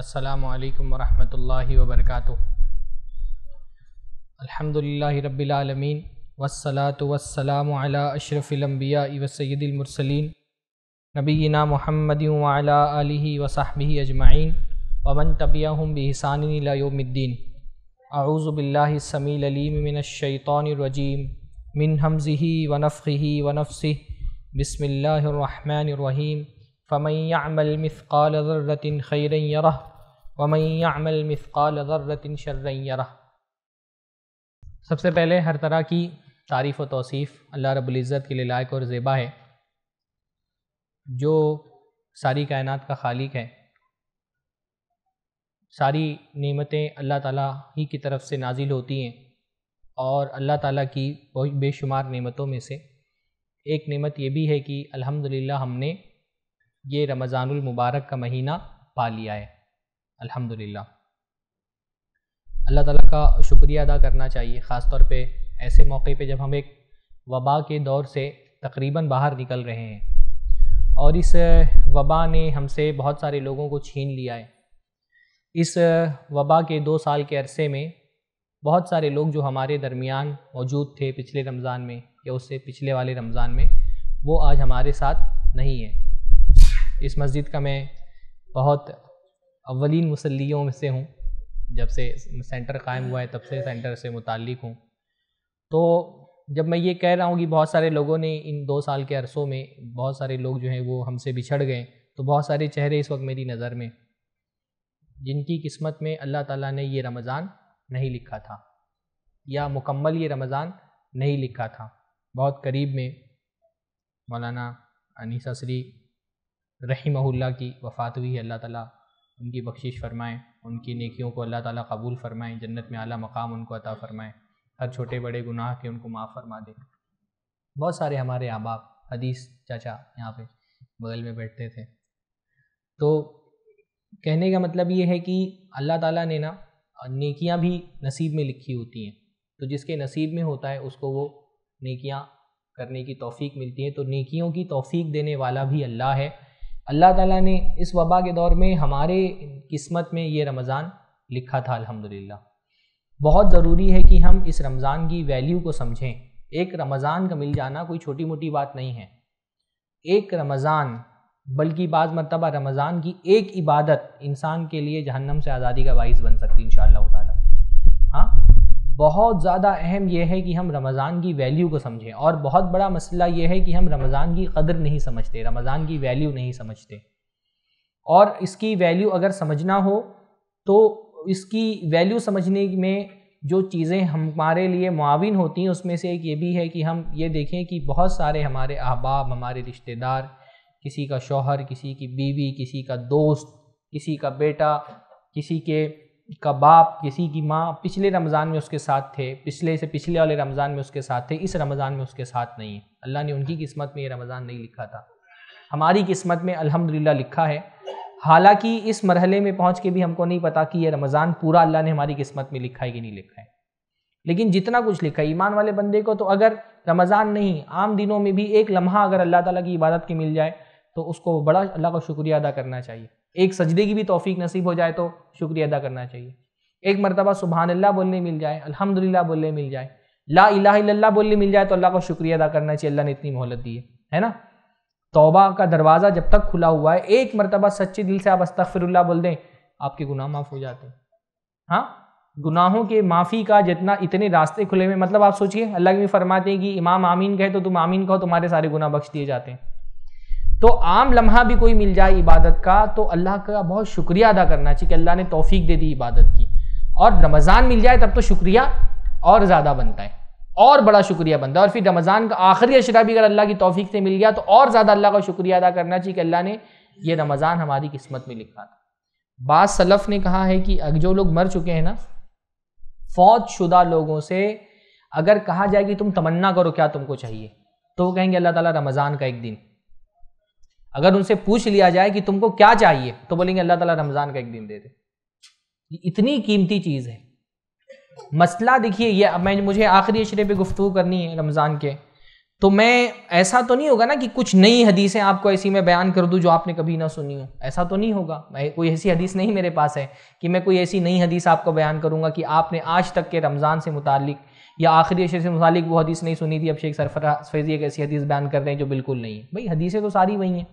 अस्सलाम वालेकुम वरहमतुल्लाहि वबरकातुहू अल्हम्दुलिल्लाहि रब्बिल आलमीन वस्सलातु अला अशरफिल अंबिया व सय्यिदिल मुरसलीन नबीना मुहम्मद व अला आलिहि व सहबिहि अजमाइन व मन तबियहुम बिहसान इला यौमिद्दीन अऊज़ु समील अलीम मिनश शैतानिर रजीम मिन हमज़िही व वनफ़ व नफ़्सिही बिस्मिल्लाहिर रहमानिर रहीम यरह مثقال मिसकाल شرا يره सबसे पहले हर तरह की तारीफ़ व तोसीफ़ अल्लाह इज़्ज़त के लिए लायक और ज़ेबा है जो सारी कायनात का खालिक है सारी नेमतें अल्लाह ताला ही की तरफ से नाजिल होती हैं और अल्लाह ताला की बहुत बेशुमार नेमतों में से एक नेमत ये भी है कि अल्हम्दुलिल्लाह हमने ये रमज़ानुल मुबारक का महीना पा लिया है अल्हम्दुलिल्लाह अल्लाह ताला का शुक्रिया अदा करना चाहिए ख़ास तौर पे ऐसे मौके पे जब हम एक वबा के दौर से तकरीबन बाहर निकल रहे हैं और इस वबा ने हमसे बहुत सारे लोगों को छीन लिया है इस वबा के दो साल के अरसे में बहुत सारे लोग जो हमारे दरमियान मौजूद थे पिछले रमज़ान में या उससे पिछले वाले रमज़ान में वो आज हमारे साथ नहीं है इस मस्जिद का मैं बहुत अवलिन मुसलियों में से हूँ जब से सेंटर कायम हुआ है तब से सेंटर से मुतक हूँ तो जब मैं ये कह रहा हूँ कि बहुत सारे लोगों ने इन दो साल के अरसों में बहुत सारे लोग जो हैं वो हमसे बिछड़ गए तो बहुत सारे चेहरे इस वक्त मेरी नज़र में जिनकी किस्मत में अल्लाह ताला ने ये रमज़ान नहीं लिखा था या मुकम्मल ये रमज़ान नहीं लिखा था बहुत करीब में मौलाना अनीसा श्री रही की वफ़ात हुई है अल्लाह ताला उनकी बख्शिश फरमाएँ उनकी नेकियों को अल्लाह ताला कबूल फरमाएँ जन्नत में आला मकाम उनको अता फरमाएँ हर छोटे बड़े गुनाह के उनको माफ़ फरमा दे बहुत सारे हमारे आबाप हदीस चाचा यहाँ पे बगल में बैठते थे तो कहने का मतलब ये है कि अल्लाह ताला ने ना नेकियाँ भी नसीब में लिखी होती हैं तो जिसके नसीब में होता है उसको वो नेकियाँ करने की तौफीक मिलती है तो नेकियों की तौफीक देने वाला भी अल्लाह है अल्लाह ताला ने इस वबा के दौर में हमारे किस्मत में ये रमज़ान लिखा था अल्हम्दुलिल्लाह बहुत ज़रूरी है कि हम इस रमज़ान की वैल्यू को समझें एक रमज़ान का मिल जाना कोई छोटी मोटी बात नहीं है एक रमज़ान बल्कि बाज़ मरतबा रमज़ान की एक इबादत इंसान के लिए जहन्नम से आज़ादी का बाइस बन सकती है इन ताला हाँ बहुत ज़्यादा अहम यह है कि हम रमज़ान की वैल्यू को समझें और बहुत बड़ा मसला यह है कि हम रमज़ान की कदर नहीं समझते रमज़ान की वैल्यू नहीं समझते और इसकी वैल्यू अगर समझना हो तो इसकी वैल्यू समझने में जो चीज़ें हमारे लिए मुआवन होती हैं उसमें से एक ये भी है कि हम ये देखें कि बहुत सारे हमारे अहबाब हमारे रिश्तेदार किसी का शोहर किसी की बीवी किसी का दोस्त किसी का बेटा किसी के का बाप किसी की माँ पिछले रमज़ान में उसके साथ थे पिछले से पिछले वाले रमज़ान में उसके साथ थे इस रमज़ान में उसके साथ नहीं है अल्लाह ने उनकी किस्मत में ये रमज़ान नहीं लिखा था हमारी किस्मत में अल्हम्दुलिल्लाह लिखा है हालांकि इस मरहले में पहुंच के भी हमको नहीं पता कि यह रमज़ान पूरा अल्लाह ने हमारी किस्मत में लिखा है कि नहीं लिखा है लेकिन जितना कुछ लिखा है ईमान वाले बंदे को तो अगर रमज़ान नहीं आम दिनों में भी एक लम्हा अगर अल्लाह ताला की इबादत की मिल जाए तो उसको बड़ा अल्लाह का शुक्रिया अदा करना चाहिए एक सजदे की भी तोफ़ी नसीब हो जाए तो शुक्रिया अदा करना चाहिए एक मरतबा सुबहान अल्लाह बोलने मिल जाए अल्हम्दुलिल्लाह बोलने मिल जाए ला इला बोलने मिल जाए तो अल्लाह को शुक्रिया अदा करना चाहिए अल्लाह ने इतनी मोहलत दी है है ना तोबा का दरवाज़ा जब तक खुला हुआ है एक मरतबा सच्चे दिल से आप अस्तफिरल्ला बोल दें आपके गुनाह माफ़ हो जाते हैं हाँ गुनाहों के माफ़ी का जितना इतने रास्ते खुले हुए मतलब आप सोचिए अल्लाह के भी फरमाते हैं कि इमाम आमीन कहे तो तुम आमीन कहो तुम्हारे सारे गुनाह बख्श दिए जाते हैं तो आम लम्हा भी कोई मिल जाए इबादत का तो अल्लाह का बहुत शुक्रिया अदा करना चाहिए कि अल्लाह ने तोफ़ी दे दी इबादत की और रमज़ान मिल जाए तब तो शुक्रिया और ज़्यादा बनता है और बड़ा शुक्रिया बनता है और फिर रमज़ान का आखिरी अशरा भी अगर अल्लाह की तोफ़ी से मिल गया तो और ज़्यादा अल्लाह का शुक्रिया अदा करना चाहिए कि अल्लाह ने यह रमज़ान हमारी किस्मत में लिखा था बाद सलफ़ ने कहा है कि जो लोग मर चुके हैं ना फौज शुदा लोगों से अगर कहा जाए कि तुम तमन्ना करो क्या तुमको चाहिए तो वो कहेंगे अल्लाह ताला रमज़ान का एक दिन अगर उनसे पूछ लिया जाए कि तुमको क्या चाहिए तो बोलेंगे अल्लाह ताला रमज़ान का एक दिन दे दे इतनी कीमती चीज़ है मसला देखिए ये मैं मुझे आखिरी अशरे पे गुफ्तु करनी है रमज़ान के तो मैं ऐसा तो नहीं होगा ना कि कुछ नई हदीसें आपको ऐसी मैं बयान कर दूं जो आपने कभी ना सुनी हो ऐसा तो नहीं होगा मैं कोई ऐसी हदीस नहीं मेरे पास है कि मैं कोई ऐसी नई हदीस आपको बयान करूंगा कि आपने आज तक के रमज़ान से मुतालिक या आखिरी अशर से मुतालिक वो हदीस नहीं सुनी थी अब शेख सरफराज फैजी एक ऐसी हदीस बयान कर रहे हैं जो बिल्कुल नहीं है भाई हदीसें तो सारी वही हैं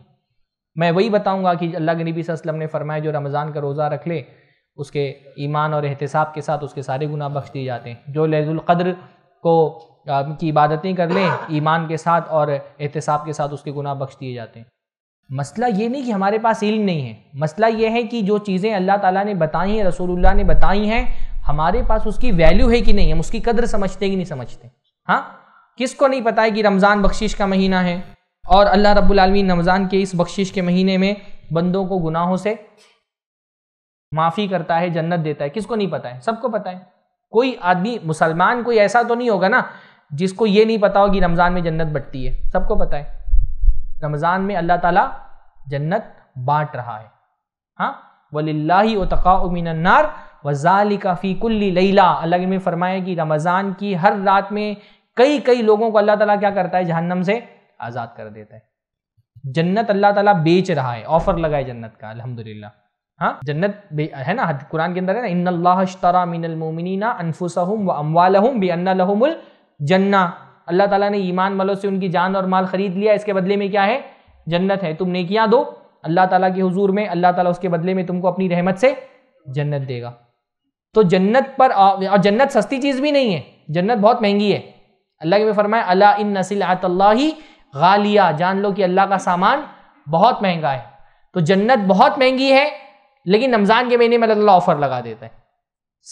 मैं वही बताऊंगा कि अल्लाह के नबी वसल्लम ने फरमाया जो रमज़ान का रोज़ा रख ले उसके ईमान और एहतसाब के साथ उसके सारे गुनाह बख्श दिए जाते हैं जो लजुल्क़द्र को की इबादतें कर लें ईमान के साथ और एहतसाब के साथ उसके गुनाह बख्श दिए जाते हैं मसला ये नहीं कि हमारे पास इल्म नहीं है मसला ये है कि जो चीज़ें अल्लाह ताला ने बताई हैं रसूलुल्लाह ने बताई हैं हमारे पास उसकी वैल्यू है कि नहीं हम उसकी कदर समझते कि नहीं समझते हाँ किसको नहीं पता है कि रमज़ान बख्शिश का महीना है और अल्लाह आलमी रमज़ान के इस बख्शिश के महीने में बंदों को गुनाहों से माफ़ी करता है जन्नत देता है किसको नहीं पता है सबको पता है कोई आदमी मुसलमान कोई ऐसा तो नहीं होगा ना जिसको ये नहीं पता होगी रमज़ान में जन्नत बटती है सबको पता है रमज़ान में अल्लाह ताला जन्नत बांट रहा है हाँ वल्ला तकाउमिनार वजाली काफ़ी कुल्ली लैला अल्लाह ने फरमाया कि रमज़ान की हर रात में कई कई लोगों को अल्लाह ताला क्या करता है जहन्नम से आज़ाद कर देता है जन्नत अल्लाह ताला बेच रहा है ऑफर लगाए जन्नत का अल्हम्दुलिल्लाह हाँ जन्नत है ना कुरान के अंदर है ना इन अल्लाहरा मिनलमोमिना अनफुसहम व अम्वालहम बी अन्नालहमुल जन्ना अल्लाह ताला ने ईमान वालों से उनकी जान और माल खरीद लिया इसके बदले में क्या है जन्नत है तुम नेकियां दो अल्लाह ताला के हुजूर में अल्लाह ताला उसके बदले में तुमको अपनी रहमत से जन्नत देगा तो जन्नत पर और जन्नत सस्ती चीज़ भी नहीं है जन्नत बहुत महंगी है अल्लाह के फरमाए अला इन नसिल आतल्ला गालिया जान लो कि अल्लाह का सामान बहुत महंगा है तो जन्नत बहुत महंगी है लेकिन रमज़ान के महीने में अल्लाह ऑफर लगा देता है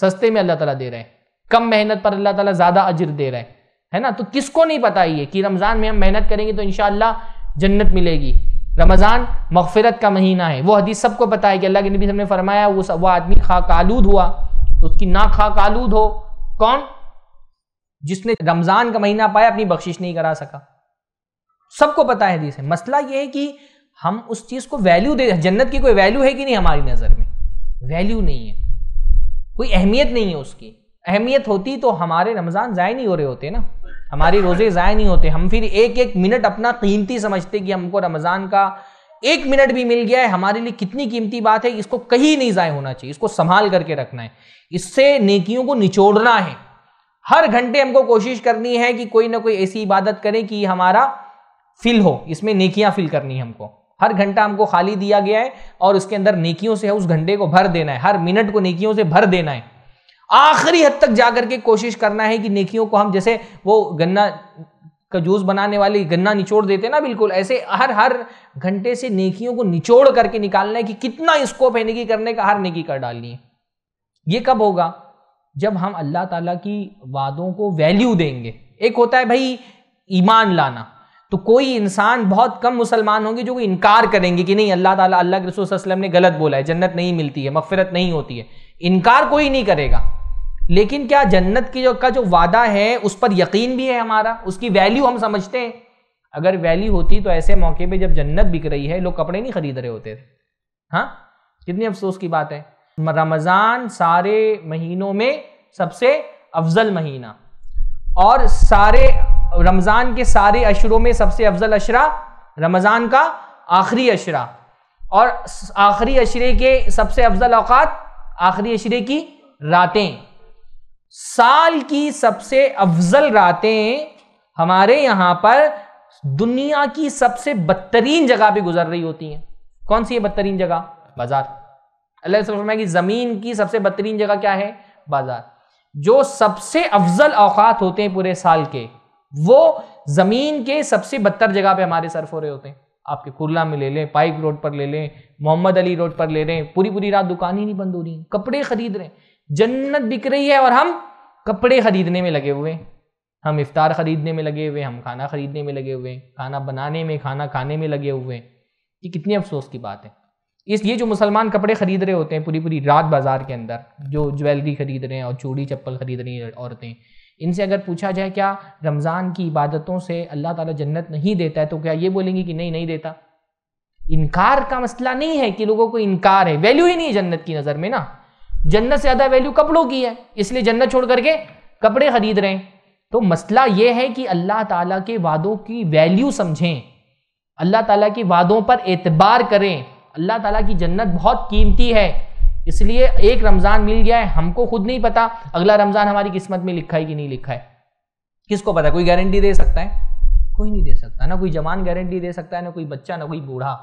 सस्ते में अल्लाह ताला दे रहे हैं कम मेहनत पर अल्लाह ताला ज़्यादा अजर दे रहे हैं है ना तो किसको नहीं पता ये कि रमज़ान में हम मेहनत करेंगे तो इन जन्नत मिलेगी रमज़ान मगफरत का महीना है वो हदीस सबको पता है कि अल्लाह के नबी सबने फरमाया वो वो आदमी खाक आलूद हुआ तो उसकी ना खाक आलूद हो कौन जिसने रमज़ान का महीना पाया अपनी बख्शिश नहीं करा सका सबको पता है हदीस है मसला ये है कि हम उस चीज़ को वैल्यू दे जन्नत की कोई वैल्यू है कि नहीं हमारी नज़र में वैल्यू नहीं है कोई अहमियत नहीं है उसकी अहमियत होती तो हमारे रमज़ान ज़ाय नहीं हो रहे होते ना हमारे रोज़े ज़ाय नहीं होते हम फिर एक एक मिनट अपना कीमती समझते कि हमको रमज़ान का एक मिनट भी मिल गया है हमारे लिए कितनी कीमती बात है इसको कहीं नहीं ज़ाय होना चाहिए इसको संभाल करके रखना है इससे नेकियों को निचोड़ना है हर घंटे हमको कोशिश करनी है कि कोई ना कोई ऐसी इबादत करें कि हमारा फिल हो इसमें नेकियां फिल करनी है हमको हर घंटा हमको खाली दिया गया है और उसके अंदर नेकियों से है उस घंटे को भर देना है हर मिनट को नेकियों से भर देना है आखिरी हद तक जाकर के कोशिश करना है कि नेकियों को हम जैसे वो गन्ना का जूस बनाने वाली गन्ना निचोड़ देते ना बिल्कुल ऐसे हर हर घंटे से नेकियों को निचोड़ करके निकालना है कि कितना स्कोप है नेकी करने का हर नेकी कर डालनी है ये कब होगा जब हम अल्लाह ताला की वादों को वैल्यू देंगे एक होता है भाई ईमान लाना तो कोई इंसान बहुत कम मुसलमान होंगे जो इनकार करेंगे कि नहीं अल्लाह ताला अल्लाह के रसूल वसलम ने गलत बोला है जन्नत नहीं मिलती है मफ़रत नहीं होती है इनकार कोई नहीं करेगा लेकिन क्या जन्नत की जो का जो वादा है उस पर यकीन भी है हमारा उसकी वैल्यू हम समझते हैं अगर वैल्यू होती तो ऐसे मौके पर जब जन्नत बिक रही है लोग कपड़े नहीं खरीद रहे होते थे हाँ कितनी अफसोस की बात है रमज़ान सारे महीनों में सबसे अफजल महीना और सारे रमज़ान के सारे अशरों में सबसे अफजल अशरा रमज़ान का आखिरी अशरा और आखिरी अशरे के सबसे अफजल अवकात आखिरी अशरे की रातें साल की सबसे अफजल रातें हमारे यहाँ पर दुनिया की सबसे बदतरीन जगह पे गुजर रही होती हैं कौन सी है बदतरीन जगह बाजार अल्लाह फरमाया कि ज़मीन की सबसे बदतरीन जगह क्या है बाजार जो सबसे अफजल अवकात होते हैं पूरे साल के वो जमीन के सबसे बदतर जगह पे हमारे सर्फ हो रहे होते हैं आपके कुरला में ले लें पाइक रोड पर ले लें मोहम्मद अली रोड पर ले लें पूरी पूरी रात दुकान ही नहीं बंद हो रही कपड़े खरीद रहे जन्नत बिक रही है और हम कपड़े खरीदने में लगे हुए हम इफ्तार खरीदने में लगे हुए हम खाना खरीदने में लगे हुए खाना बनाने में खाना खाने में लगे हुए ये कितनी अफसोस की बात है इस ये जो मुसलमान कपड़े खरीद रहे होते हैं पूरी पूरी रात बाजार के अंदर जो ज्वेलरी खरीद रहे हैं और चूड़ी चप्पल खरीद रही हैं औरतें इनसे अगर पूछा जाए क्या रमज़ान की इबादतों से अल्लाह ताला जन्नत नहीं देता है तो क्या ये बोलेंगे कि नहीं नहीं देता इनकार का मसला नहीं है कि लोगों को इनकार है वैल्यू ही नहीं है जन्नत की नज़र में ना जन्नत से ज़्यादा वैल्यू कपड़ों की है इसलिए जन्नत छोड़ करके कपड़े खरीद रहे हैं तो मसला ये है कि अल्लाह ताला के वादों की वैल्यू समझें अल्लाह ताला के वादों पर एतबार करें अल्लाह ताला की जन्नत बहुत कीमती है इसलिए एक रमज़ान मिल गया है हमको खुद नहीं पता अगला रमज़ान हमारी किस्मत में लिखा है कि नहीं लिखा है किसको पता कोई गारंटी दे सकता है कोई नहीं दे सकता ना कोई जवान गारंटी दे सकता है ना कोई बच्चा ना कोई बूढ़ा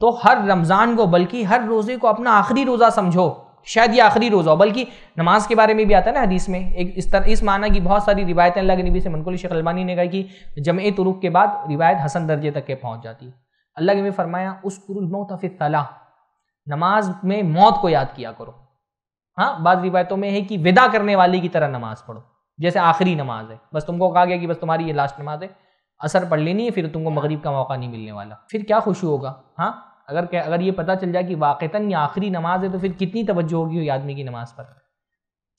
तो हर रमज़ान को बल्कि हर रोज़े को अपना आखिरी रोज़ा समझो शायद ये आखिरी रोज़ा हो बल्कि नमाज के बारे में भी आता है ना हदीस में एक इस तरह इस माना की बहुत सारी रिवायतें अल्लाह के नबी से मनकुल शेख अलबानी ने कहा कि जमे तुरुक के बाद रिवायत हसन दर्जे तक के पहुंच जाती है अल्लाह के नबी फरमाया उस कुरुल मौत तला नमाज में मौत को याद किया करो हाँ बाद रिवायतों में है कि विदा करने वाली की तरह नमाज पढ़ो जैसे आखिरी नमाज है बस तुमको कहा गया कि बस तुम्हारी ये लास्ट नमाज है असर पढ़ लेनी है फिर तुमको मगरिब का मौका नहीं मिलने वाला फिर क्या खुशी होगा हाँ अगर क्या अगर ये पता चल जाए कि वाक़ता ये आखिरी नमाज है तो फिर कितनी तवज्जो होगी उस आदमी की नमाज पर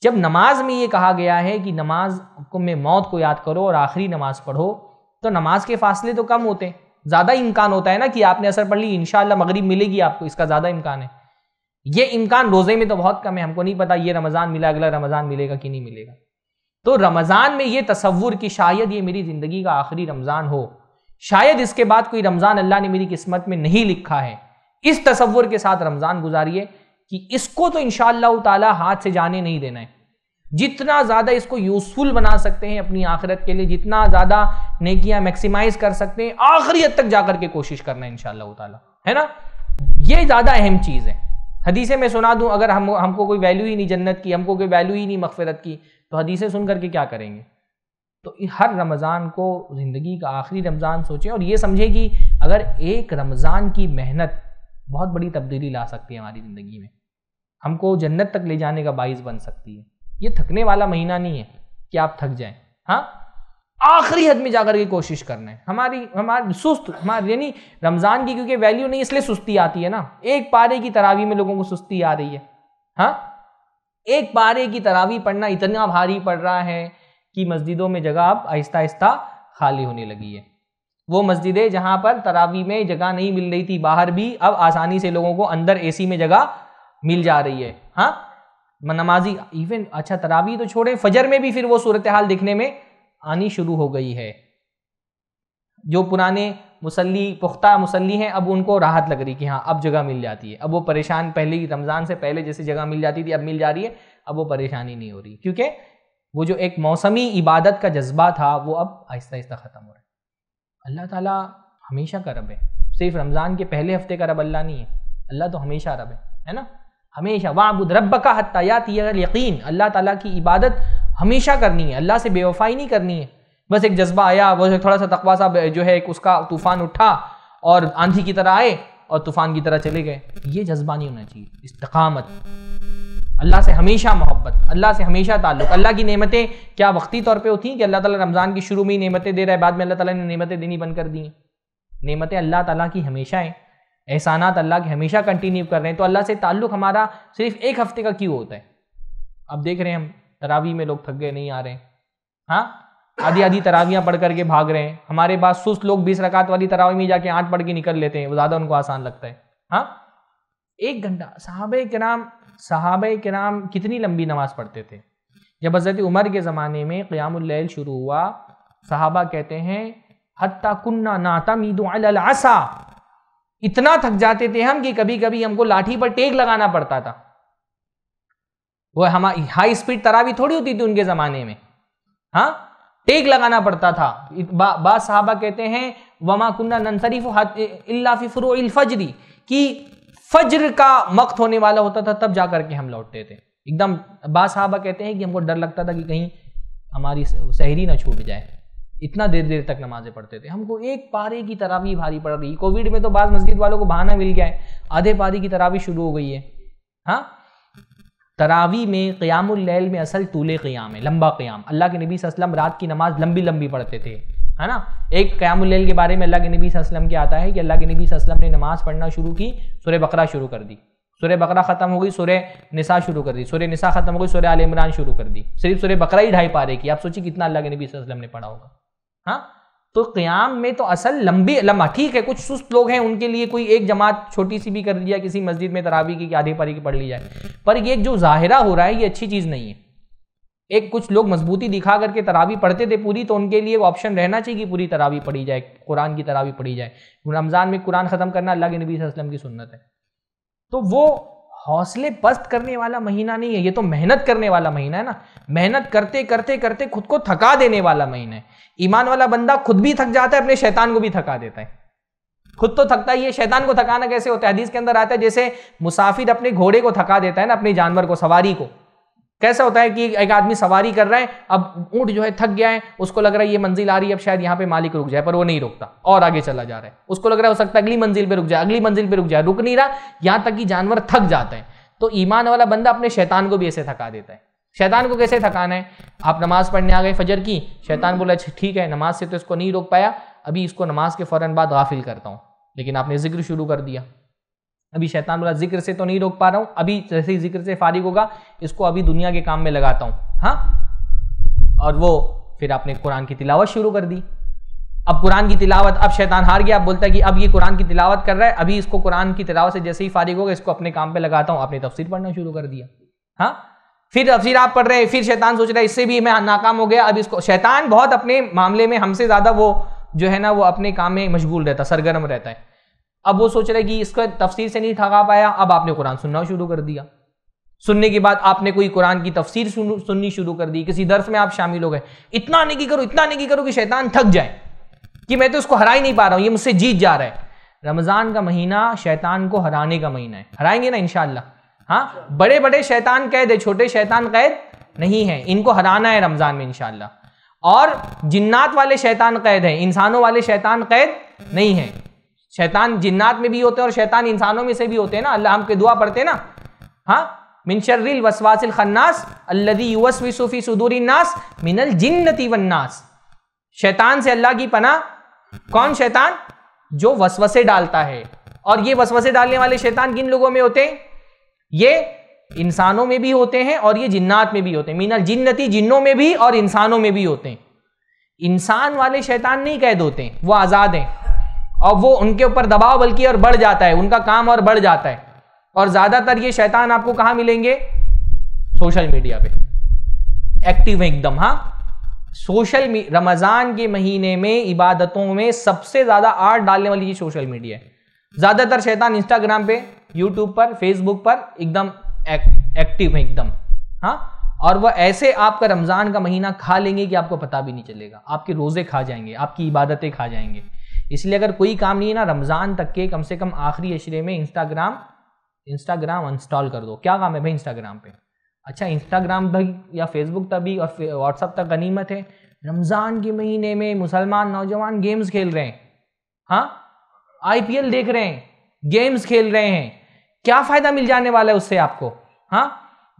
जब नमाज में ये कहा गया है कि नमाज को में मौत को याद करो और आखिरी नमाज पढ़ो तो नमाज के फासले तो कम होते हैं ज़्यादा इम्कान होता है ना कि आपने असर पढ़ ली इनशाला मगरब मिलेगी आपको इसका ज़्यादा इम्कान है ये इम्कान रोज़े में तो बहुत कम है हमको नहीं पता ये रमज़ान मिला अगला रमज़ान मिलेगा कि नहीं मिलेगा तो रमज़ान में ये तस्वुर कि शायद ये मेरी ज़िंदगी का आखिरी रमज़ान हो शायद इसके बाद कोई रमज़ान अल्लाह ने मेरी किस्मत में नहीं लिखा है इस तस्वुर के साथ रमज़ान गुजारिए कि इसको तो इन शाह हाथ से जाने नहीं देना है जितना ज़्यादा इसको यूजफुल बना सकते हैं अपनी आखिरत के लिए जितना ज़्यादा नेकिया मैक्सिमाइज कर सकते हैं आखिरी हद तक जाकर के कोशिश करना इन शाह है ना ये ज़्यादा अहम चीज़ है हदीसें मैं सुना दूं अगर हम हमको कोई वैल्यू ही नहीं जन्नत की हमको कोई वैल्यू ही नहीं मकफरत की तो हदीसें सुन करके क्या करेंगे तो हर रमज़ान को ज़िंदगी का आखिरी रमज़ान सोचें और ये समझें कि अगर एक रमज़ान की मेहनत बहुत बड़ी तब्दीली ला सकती है हमारी ज़िंदगी में हमको जन्नत तक ले जाने का बाइस बन सकती है ये थकने वाला महीना नहीं है कि आप थक जाए हाँ आखिरी हद में जाकर के कोशिश करना है हमारी हमारे सुस्त हमारे यानी रमज़ान की क्योंकि वैल्यू नहीं इसलिए सुस्ती आती है ना एक पारे की तरावी में लोगों को सुस्ती आ रही है हाँ एक पारे की तरावी पढ़ना इतना भारी पड़ रहा है कि मस्जिदों में जगह अब आहिस्ता आहिस्ता खाली होने लगी है वो मस्जिदें जहां पर तरावी में जगह नहीं मिल रही थी बाहर भी अब आसानी से लोगों को अंदर एसी में जगह मिल जा रही है हाँ नमाजी इवन अच्छा तरावी तो छोड़े फजर में भी फिर वो सूरत हाल दिखने में आनी शुरू हो गई है जो पुराने मुसल्ली पुख्ता मुसल्ली हैं अब उनको राहत लग रही कि हाँ अब जगह मिल जाती है अब वो परेशान पहले ही रमज़ान से पहले जैसे जगह मिल जाती थी अब मिल जा रही है अब वो परेशानी नहीं हो रही क्योंकि वो जो एक मौसमी इबादत का जज्बा था वो अब आहिस्ता आहिस्ता ख़त्म हो रहा है अल्लाह ताला हमेशा का रब है सिर्फ रमज़ान के पहले हफ्ते का रब अल्लाह नहीं है अल्लाह तो हमेशा रब है है ना हमेशा वाबुद रब का हत्यात यकीन अल्लाह ताला की इबादत हमेशा करनी है अल्लाह से बेवफाई नहीं करनी है बस एक जज्बा आया वो थोड़ा सा तकवा सा जो है एक उसका तूफ़ान उठा और आंधी की तरह आए और तूफ़ान की तरह चले गए ये जज्बा नहीं होना चाहिए इस्तकामत अल्लाह से हमेशा मोहब्बत अल्लाह से हमेशा ताल्लुक अल्लाह की नेमतें क्या वक्ती तौर पे होती हैं कि अल्लाह ताला रमज़ान की शुरू में ही नेमतें दे रहा है बाद में अल्लाह ताला ने नेमतें देनी बंद कर दी हैं नेमतें अल्लाह ताला की हमेशा हैं एहसानात अल्लाह के हमेशा कंटिन्यू कर रहे हैं तो अल्लाह से ताल्लुक़ हमारा सिर्फ एक हफ्ते का क्यों होता है अब देख रहे हैं हम तरावी में लोग थक गए नहीं आ रहे हैं हाँ आधी आधी तरावियाँ पढ़ करके भाग रहे हैं हमारे पास सुस्त लोग बीस रकात वाली तरावी में जाके आठ पढ़ के निकल लेते हैं वो ज़्यादा उनको आसान लगता है हाँ एक घंटा साहब कराम साहब कराम कितनी लंबी नमाज पढ़ते थे जब हज़रत उमर के ज़माने में क़यामल शुरू हुआ साहबा कहते हैं हत्ता कुन्ना नाता मीदो असा इतना थक जाते थे हम कि कभी कभी हमको लाठी पर टेक लगाना पड़ता था वो हमारी हाई स्पीड तरावी थोड़ी होती थी उनके ज़माने में हाँ टेक लगाना पड़ता था बा, साहबा कहते हैं वमा कुन्ना ननसरीफ इल्लाफी फजरी कि फज्र का मक्त होने वाला होता था तब जा करके हम लौटते थे एकदम बा साहबा कहते हैं कि हमको डर लगता था कि कहीं हमारी सहरी ना छूट जाए इतना देर देर तक नमाजें पढ़ते थे हमको एक पारे की तरावी भारी पड़ रही कोविड में तो बाद मस्जिद वालों को बहाना मिल गया है आधे पारी की तरावी शुरू हो गई है हाँ तरावी में क़यामुल्लैल में असल तूल क़याम है लंबा क़याम अल्लाह के नबी असलम रात की नमाज लंबी लंबी पढ़ते थे है ना एक क़यामुल्लैल के बारे में अल्लाह के नबी असलम के आता है कि अल्लाह के नबी वसल्लम ने नमाज पढ़ना शुरू की सुरह बकरा शुरू कर दी सुरह बकरा ख़त्म हो गई सुरह निसा शुरू कर दी सुरह निसा ख़त्म हो गई सुरह आल इमरान शुरू कर दी सिर्फ सुरह बकरा ही ढाई पारे की आप सोचिए कितना अल्लाह के नबी वसल्लम ने पढ़ा होगा हाँ तो क्याम में तो असल लंबी लम्बा ठीक है कुछ सुस्त लोग हैं उनके लिए कोई एक जमात छोटी सी भी कर लिया किसी मस्जिद में तरावी की आधे पारी की पढ़ ली जाए पर ये जो जाहिरा हो रहा है ये अच्छी चीज़ नहीं है एक कुछ लोग मजबूती दिखा करके तरावी पढ़ते थे पूरी तो उनके लिए ऑप्शन रहना चाहिए कि पूरी तरावी पढ़ी जाए कुरान की तरावी पढ़ी जाए रमज़ान में कुरान ख़त्म करना अल्लाह के नबी वसलम की सुन्नत है तो वो हौसले पस्त करने वाला महीना नहीं है ये तो मेहनत करने वाला महीना है ना मेहनत करते करते करते खुद को थका देने वाला महीना है ईमान वाला बंदा खुद भी थक जाता है अपने शैतान को भी थका देता है खुद तो थकता ही है शैतान को थकाना कैसे होता है हदीस के अंदर आता है जैसे मुसाफिर अपने घोड़े को थका देता है ना अपने जानवर को सवारी को कैसा होता है कि एक आदमी सवारी कर रहा है अब ऊँट जो है थक गया है उसको लग रहा है ये मंजिल आ रही है अब शायद यहाँ पे मालिक रुक जाए पर वो नहीं रुकता और आगे चला जा रहा है उसको लग रहा है हो सकता है अगली मंजिल पे रुक जाए अगली मंजिल पे रुक जाए रुक नहीं रहा यहाँ तक कि जानवर थक जाते हैं तो ईमान वाला बंदा अपने शैतान को भी ऐसे थका देता है शैतान को कैसे थकाना है आप नमाज पढ़ने आ गए फजर की शैतान बोला अच्छा ठीक है नमाज से तो इसको नहीं रोक पाया अभी इसको नमाज के फ़ौरन बाद गाफिल करता हूँ लेकिन आपने जिक्र शुरू कर दिया अभी शैतान वाला जिक्र से तो नहीं रोक पा रहा हूं अभी जैसे ही जिक्र से फारिग होगा इसको अभी दुनिया के काम में लगाता हूँ हाँ और वो फिर आपने कुरान की तिलावत शुरू कर दी अब कुरान की तिलावत अब शैतान हार गया अब बोलता है कि अब ये कुरान की तिलावत कर रहा है अभी इसको कुरान की तिलावत से जैसे ही फारिग होगा इसको अपने काम पे लगाता हूँ आपने तफसीर पढ़ना शुरू कर दिया हाँ फिर तफसीर आप पढ़ रहे हैं फिर शैतान सोच रहा है इससे भी मैं नाकाम हो गया अब इसको शैतान बहुत अपने मामले में हमसे ज़्यादा वो जो है ना वो अपने काम में मशगूल रहता सरगर्म रहता है अब वो सोच रहे कि इसका तफसीर से नहीं ठगा पाया अब आपने कुरान सुनना शुरू कर दिया सुनने के बाद आपने कोई कुरान की तफसीर सुननी शुरू कर दी किसी दर्श में आप शामिल हो गए इतना नेकी करो इतना नेकी करो कि शैतान थक जाए कि मैं तो उसको हरा ही नहीं पा रहा हूँ ये मुझसे जीत जा रहा है रमज़ान का महीना शैतान को हराने का महीना है हराएंगे ना इनशाला हाँ बड़े बड़े शैतान कैद है छोटे शैतान कैद नहीं है इनको हराना है रमज़ान में इनशाला और जिन्नात वाले शैतान कैद हैं इंसानों वाले शैतान कैद नहीं है शैतान जिन्नात में भी होते हैं और शैतान इंसानों में से भी होते हैं ना अल्लाह हम के दुआ पढ़ते हैं ना हाँ मिनशर्रिल वसवासिल खन्नास अल्लदी युवस विसुफी सुदूरी नास मिनल जिन्नती वन्नास शैतान से अल्लाह की पना कौन शैतान जो वसवसे डालता है और ये वसवसे डालने वाले शैतान किन लोगों में होते हैं ये इंसानों में भी होते हैं और ये जिन्नात में भी होते हैं मीनल जिन्नती जिन्नों में भी और इंसानों में भी होते हैं इंसान वाले शैतान नहीं कैद होते वो आज़ाद हैं और वो उनके ऊपर दबाव बल्कि और बढ़ जाता है उनका काम और बढ़ जाता है और ज़्यादातर ये शैतान आपको कहाँ मिलेंगे सोशल मीडिया पे एक्टिव है एकदम हाँ सोशल रमज़ान के महीने में इबादतों में सबसे ज़्यादा आर्ट डालने वाली सोशल मीडिया है ज़्यादातर शैतान इंस्टाग्राम पे यूट्यूब पर फेसबुक पर एकदम एक, एक्टिव है एकदम हाँ और वह ऐसे आपका रमज़ान का महीना खा लेंगे कि आपको पता भी नहीं चलेगा आपके रोज़े खा जाएंगे आपकी इबादतें खा जाएंगे इसलिए अगर कोई काम नहीं है ना रमज़ान तक के कम से कम आखिरी अशरे में इंस्टाग्राम इंस्टाग्राम अनस्टॉल कर दो क्या काम है भाई इंस्टाग्राम पे अच्छा इंस्टाग्राम तक या फेसबुक तक भी और व्हाट्सअप तक गनीमत है रमज़ान के महीने में मुसलमान नौजवान गेम्स खेल रहे हैं हाँ आई देख रहे हैं गेम्स खेल रहे हैं क्या फ़ायदा मिल जाने वाला है उससे आपको हाँ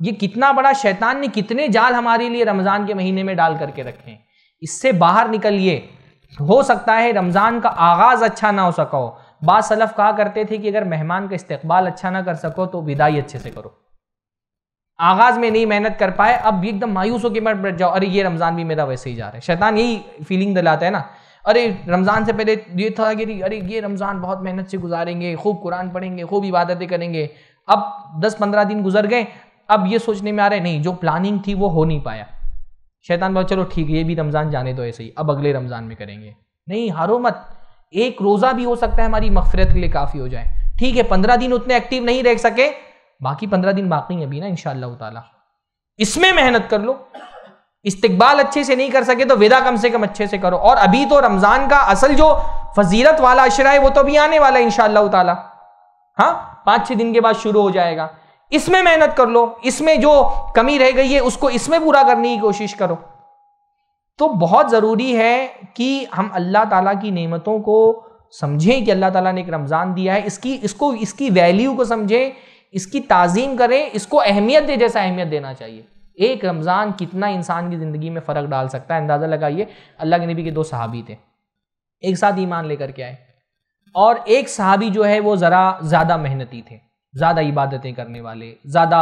ये कितना बड़ा शैतान ने कितने जाल हमारे लिए रमज़ान के महीने में डाल करके रखे हैं इससे बाहर निकलिए हो सकता है रमज़ान का आगाज़ अच्छा ना हो सका हो बाद सलफ कहा करते थे कि अगर मेहमान का इस्तकबाल अच्छा ना कर सको तो विदाई अच्छे से करो आगाज़ में नहीं मेहनत कर पाए अब एकदम मायूस होकर मैं बैठ जाओ अरे ये रमज़ान भी मेरा वैसे ही जा रहा है शैतान यही फीलिंग दिलाता है ना अरे रमज़ान से पहले ये था कि अरे ये रमज़ान बहुत मेहनत से गुजारेंगे खूब कुरान पढ़ेंगे खूब इबादतें करेंगे अब दस पंद्रह दिन गुजर गए अब ये सोचने में आ रहे नहीं जो प्लानिंग थी वो हो नहीं पाया शैतान बोला चलो ठीक है ये भी रमज़ान जाने दो ऐसे ही अब अगले रमज़ान में करेंगे नहीं हारो मत एक रोज़ा भी हो सकता है हमारी मफफरत के लिए काफ़ी हो जाए ठीक है पंद्रह दिन उतने एक्टिव नहीं रह सके बाकी पंद्रह दिन बाकी हैं अभी ना इन ताला इसमें मेहनत कर लो इस्तकबाल अच्छे से नहीं कर सके तो विदा कम से कम अच्छे से करो और अभी तो रमज़ान का असल जो फजीरत वाला अशरा है वो तो अभी आने वाला है इन ताला हाँ पाँच छः दिन के बाद शुरू हो जाएगा इसमें मेहनत कर लो इसमें जो कमी रह गई है उसको इसमें पूरा करने की कोशिश करो तो बहुत ज़रूरी है कि हम अल्लाह ताला की नेमतों को समझें कि अल्लाह ताला ने एक रमज़ान दिया है इसकी इसको इसकी वैल्यू को समझें इसकी ताज़ीम करें इसको अहमियत दे जैसा अहमियत देना चाहिए एक रमज़ान कितना इंसान की ज़िंदगी में फ़र्क डाल सकता है अंदाज़ा लगाइए अल्लाह के नबी के दो सहाबी थे एक साथ ईमान लेकर के आए और एक सहाबी जो है वो ज़रा ज़्यादा मेहनती थे ज़्यादा इबादतें करने वाले ज़्यादा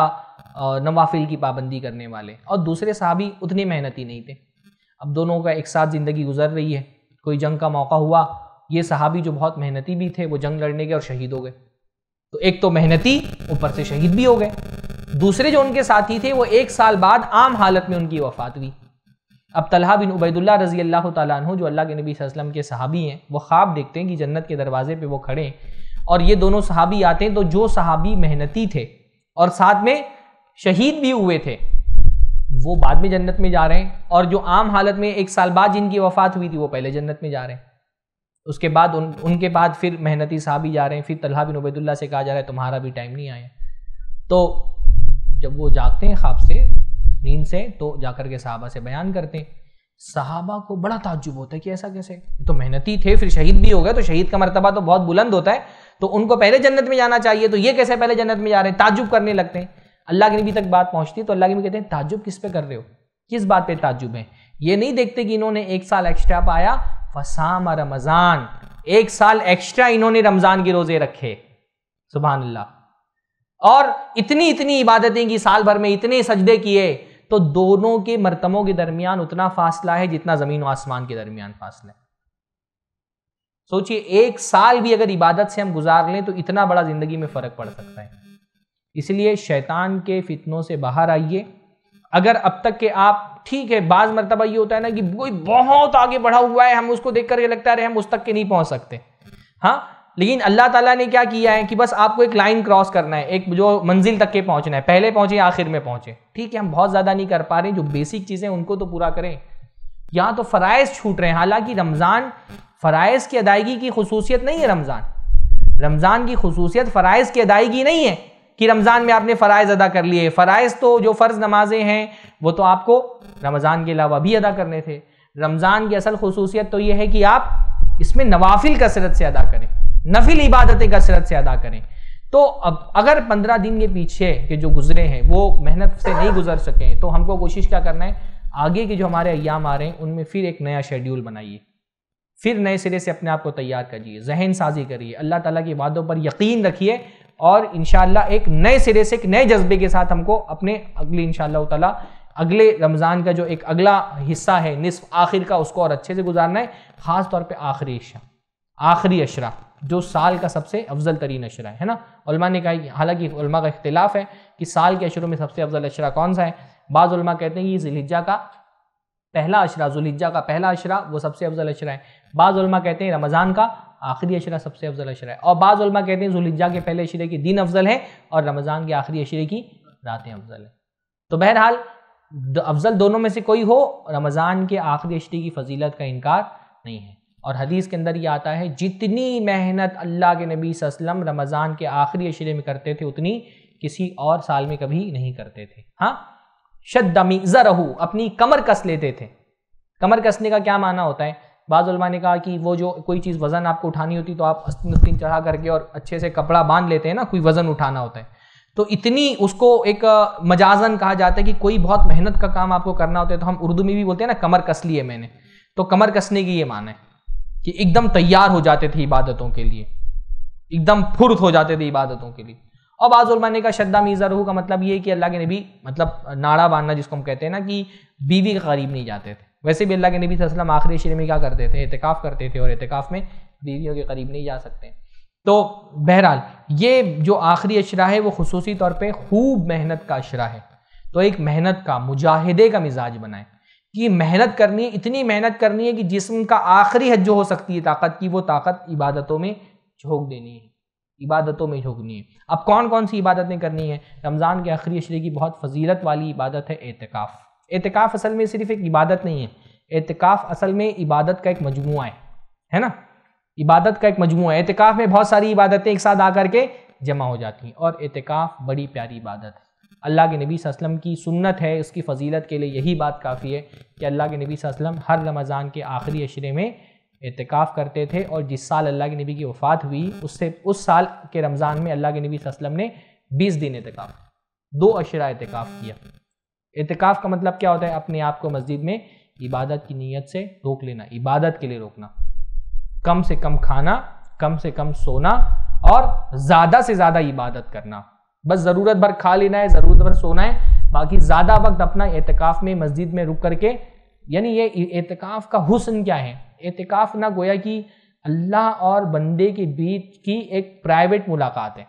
नवाफिल की पाबंदी करने वाले और दूसरे साहबी उतने मेहनती नहीं थे अब दोनों का एक साथ ज़िंदगी गुजर रही है कोई जंग का मौका हुआ ये साहबी जो बहुत मेहनती भी थे वो जंग लड़ने गए और शहीद हो गए तो एक तो मेहनती ऊपर से शहीद भी हो गए दूसरे जो उनके साथी थे वो एक साल बाद आम हालत में उनकी वफात हुई अब तलहा बिन उबैदुल्ला रजी अल्लाह तु जो अल्लाह के नबी वसल्लम के सहाबी हैं वो ख्वाब देखते हैं कि जन्नत के दरवाजे पे वो खड़े हैं और ये दोनों सहाबी आते हैं तो जो सहाबी मेहनती थे और साथ में शहीद भी हुए थे वो बाद में जन्नत में जा रहे हैं और जो आम हालत में एक साल बाद जिनकी वफात हुई थी वो पहले जन्नत में जा रहे हैं उसके बाद उन उनके बाद फिर मेहनती साहबी जा रहे हैं फिर तलहा बिन उबैदुल्ला से कहा जा रहा है तुम्हारा भी टाइम नहीं आया तो जब वो जागते हैं ख्वाब से नींद से तो जाकर के साहबा से बयान करते हैं सहाबा को बड़ा ताजुब होता है कि ऐसा कैसे तो मेहनती थे फिर शहीद भी हो गए तो शहीद का मरतबा तो बहुत बुलंद होता है तो उनको पहले जन्नत में जाना चाहिए तो ये कैसे पहले जन्नत में जा रहे हैं ताजुब करने लगते हैं अल्लाह के नबी तक बात पहुंचती है तो अल्लाह के नबी कहते हैं ताजुब किस पे कर रहे हो किस बात पे ताजुब है ये नहीं देखते कि इन्होंने एक साल एक्स्ट्रा पाया फसाम रमज़ान एक साल एक्स्ट्रा इन्होंने रमज़ान के रोज़े रखे सुबह अल्लाह और इतनी इतनी इबादतें की साल भर में इतने सजदे किए तो दोनों के मरतमों के दरमियान उतना फासला है जितना ज़मीन और आसमान के दरमियान फासला है सोचिए एक साल भी अगर इबादत से हम गुजार लें तो इतना बड़ा ज़िंदगी में फ़र्क पड़ सकता है इसलिए शैतान के फितनों से बाहर आइए अगर अब तक के आप ठीक है बाज मरतबा ये होता है ना कि कोई बहुत आगे बढ़ा हुआ है हम उसको देख करके लगता है अरे हम उस तक के नहीं पहुंच सकते हाँ लेकिन अल्लाह ताला ने क्या किया है कि बस आपको एक लाइन क्रॉस करना है एक जो मंजिल तक के पहुंचना है पहले पहुंचे आखिर में पहुंचे ठीक है हम बहुत ज़्यादा नहीं कर पा रहे जो बेसिक चीज़ें उनको तो पूरा करें यहाँ तो फ़राइज़ छूट रहे हैं हालांकि रमज़ान फ़राइज़ की अदायगी की खसूसियत नहीं है रमज़ान रमज़ान की खसूसियत फ़राइज़ की अदायगी नहीं है कि रमज़ान में आपने फ़राइज़ अदा कर लिए फ़राइज़ तो जो फ़र्ज़ नमाजें हैं वो तो आपको रमज़ान के अलावा भी अदा करने थे रमज़ान की असल खसूसियत तो ये है कि आप इसमें नवाफिल कसरत से अदा करें नफिल इबादतें कसरत से अदा करें तो अब अगर पंद्रह दिन के पीछे के जो गुजरे हैं वो मेहनत से नहीं गुजर सके तो हमको कोशिश क्या करना है आगे के जो हमारे अयाम आ रहे हैं उनमें फिर एक नया शेड्यूल बनाइए फिर नए सिरे से अपने आप को तैयार करिए जहन साजी करिए अल्लाह ताला की वादों पर यकीन रखिए और इन एक नए सिरे से एक नए जज्बे के साथ हमको अपने अगले इन ताला अगले रमज़ान का जो एक अगला हिस्सा है निसफ आखिर का उसको और अच्छे से गुजारना है ख़ास तौर पे आखिरी अशरा आखिरी अशरा जो साल का सबसे अफजल तरीन अशरा है ना उलमा ने कहा हालांकि उलमा का इख्तिलाफ है कि साल के अशरों में सबसे अफजल अशरा कौन सा है बाज़ कहते हैं कि जिलहिजा का पहला अशरा जुलिजा का पहला अशरा वो सबसे अफजल अशरा है बाज़ कहते हैं रमज़ान का आखिरी अशरा सबसे अफजल अशरा है और बाज़ कहते हैं जुलिजा के पहले अशरे की दिन अफजल है और रमज़ान के आखिरी अशरे की रातें अफजल है तो बहरहाल अफजल दोनों में से कोई हो रमज़ान के आखिरी अशरे की फजीलत का इनकार नहीं है और हदीस के अंदर ये आता है जितनी मेहनत अल्लाह के नबी वसल्लम रमज़ान के आखिरी अशरे में करते थे उतनी किसी और साल में कभी नहीं करते थे हाँ शदमी ज़रहू अपनी कमर कस लेते थे कमर कसने का क्या माना होता है बाज़ा ने कहा कि वो जो कोई चीज़ वज़न आपको उठानी होती तो आप अस्तिन चढ़ा करके और अच्छे से कपड़ा बांध लेते हैं ना कोई वज़न उठाना होता है तो इतनी उसको एक मजाजन कहा जाता है कि कोई बहुत मेहनत का काम आपको करना होता है तो हम उर्दू में भी बोलते हैं ना कमर कस लिए मैंने तो कमर कसने की ये माना है कि एकदम तैयार हो जाते थे इबादतों के लिए एकदम फुर्त हो जाते थे इबादतों के लिए और बाज़ुलमा का शद्दा मीज़ा रहू का मतलब ये है कि अल्लाह के नबी मतलब नाड़ा बांधना जिसको हम कहते हैं ना कि बीवी के करीब नहीं जाते थे वैसे भी अल्लाह के नबी वसलम आखिरी शरीर में क्या करते थे एहतिकाफ़ करते थे और एहतिकाफ़ में बीवियों के करीब नहीं जा सकते तो बहरहाल ये जो आखिरी अशरा है वो खसूसी तौर पर खूब मेहनत का अशरा है तो एक मेहनत का मुजाहिदे का मिजाज बनाएं की मेहनत करनी है इतनी मेहनत करनी है कि जिसम का आखिरी हद जो हो सकती है ताकत की वो ताकत इबादतों में झोंक देनी है इबादतों में झोंकनी है अब कौन कौन सी इबादतें करनी है रमज़ान के आखिरी अशरे की बहुत फजीलत वाली इबादत है एहतिकाफ़ एहतिकाफ़ असल में सिर्फ एक इबादत नहीं है एहतिकाफ़ असल में इबादत का एक मजमू है है ना इबादत का एक मजमू है एहतिकाफ़ में बहुत सारी इबादतें एक साथ आकर के जमा हो जाती हैं और एहतिकाफ़ बड़ी प्यारी इबादत है अल्लाह के नबी वसम की सुन्नत है इसकी फजीलत के लिए यही बात काफ़ी है कि अल्लाह के नबी वसम हर रमज़ान के आखिरी अशरे में एहतिकाफ़ करते थे और जिस साल अल्लाह के नबी की वफ़ात हुई उससे उस साल के रमज़ान में अल्लाह के नबी वसम ने बीस दिन एहतिकाफ़ दो अशरा एहतिकाफ़ किया एहतिकाफ़ का मतलब क्या होता है अपने आप को मस्जिद में इबादत की नीयत से रोक लेना इबादत के लिए रोकना कम से कम खाना कम से कम सोना और ज़्यादा से ज़्यादा इबादत करना बस ज़रूरत भर खा लेना है ज़रूरत भर सोना है बाकी ज़्यादा वक्त अपना एहतिकाफ में मस्जिद में रुक करके यानी ये एहतिकाफ का हुसन क्या है एहतिकाफ ना गोया कि अल्लाह और बंदे के बीच की एक प्राइवेट मुलाकात है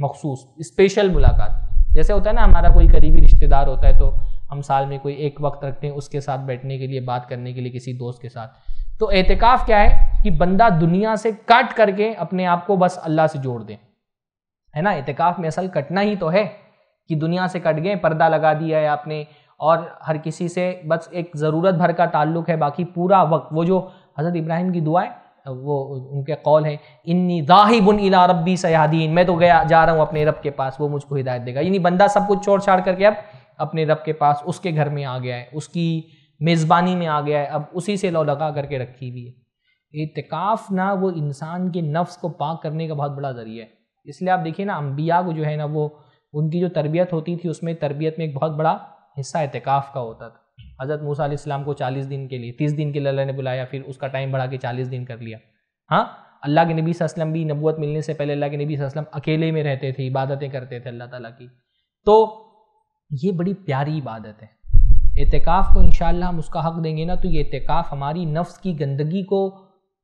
मखसूस स्पेशल मुलाकात जैसे होता है ना हमारा कोई करीबी रिश्तेदार होता है तो हम साल में कोई एक वक्त रखते हैं उसके साथ बैठने के लिए बात करने के लिए किसी दोस्त के साथ तो एहतिकाफ क्या है कि बंदा दुनिया से काट करके अपने आप को बस अल्लाह से जोड़ दें है ना इतकाफ़ में असल कटना ही तो है कि दुनिया से कट गए पर्दा लगा दिया है आपने और हर किसी से बस एक ज़रूरत भर का ताल्लुक है बाकी पूरा वक्त वो जो हज़रत इब्राहिम की दुआएं वो उनके कौल है इन्नी दाहिबुन इला रब्बी सयादीन मैं तो गया जा रहा हूँ अपने रब के पास वो मुझको हिदायत देगा यानी बंदा सब कुछ छोड़ छाड़ करके अब अपने रब के पास उसके घर में आ गया है उसकी मेज़बानी में आ गया है अब उसी से लौ लगा करके रखी हुई है इतकाफ़ ना वो इंसान के नफ्स को पाक करने का बहुत बड़ा ज़रिया है इसलिए आप देखिए ना अम्बिया को जो है ना वो उनकी जो तरबियत होती थी उसमें तरबियत में एक बहुत बड़ा हिस्सा एहतिकाफ़ का होता था हज़रत मूसा इस्लाम को चालीस दिन के लिए तीस दिन के लिए अल्लाह ने बुलाया फिर उसका टाइम बढ़ा के चालीस दिन कर लिया हाँ अल्लाह के नबी वसल्लम भी नबूत मिलने से पहले अल्लाह के नबी वसल्लम अकेले में रहते थे इबादतें करते थे अल्लाह ताला की तो ये बड़ी प्यारी इबादत है एहतिकाफ़ को इन हम उसका हक देंगे ना तो ये एहतिकाफ़ हमारी नफ्स की गंदगी को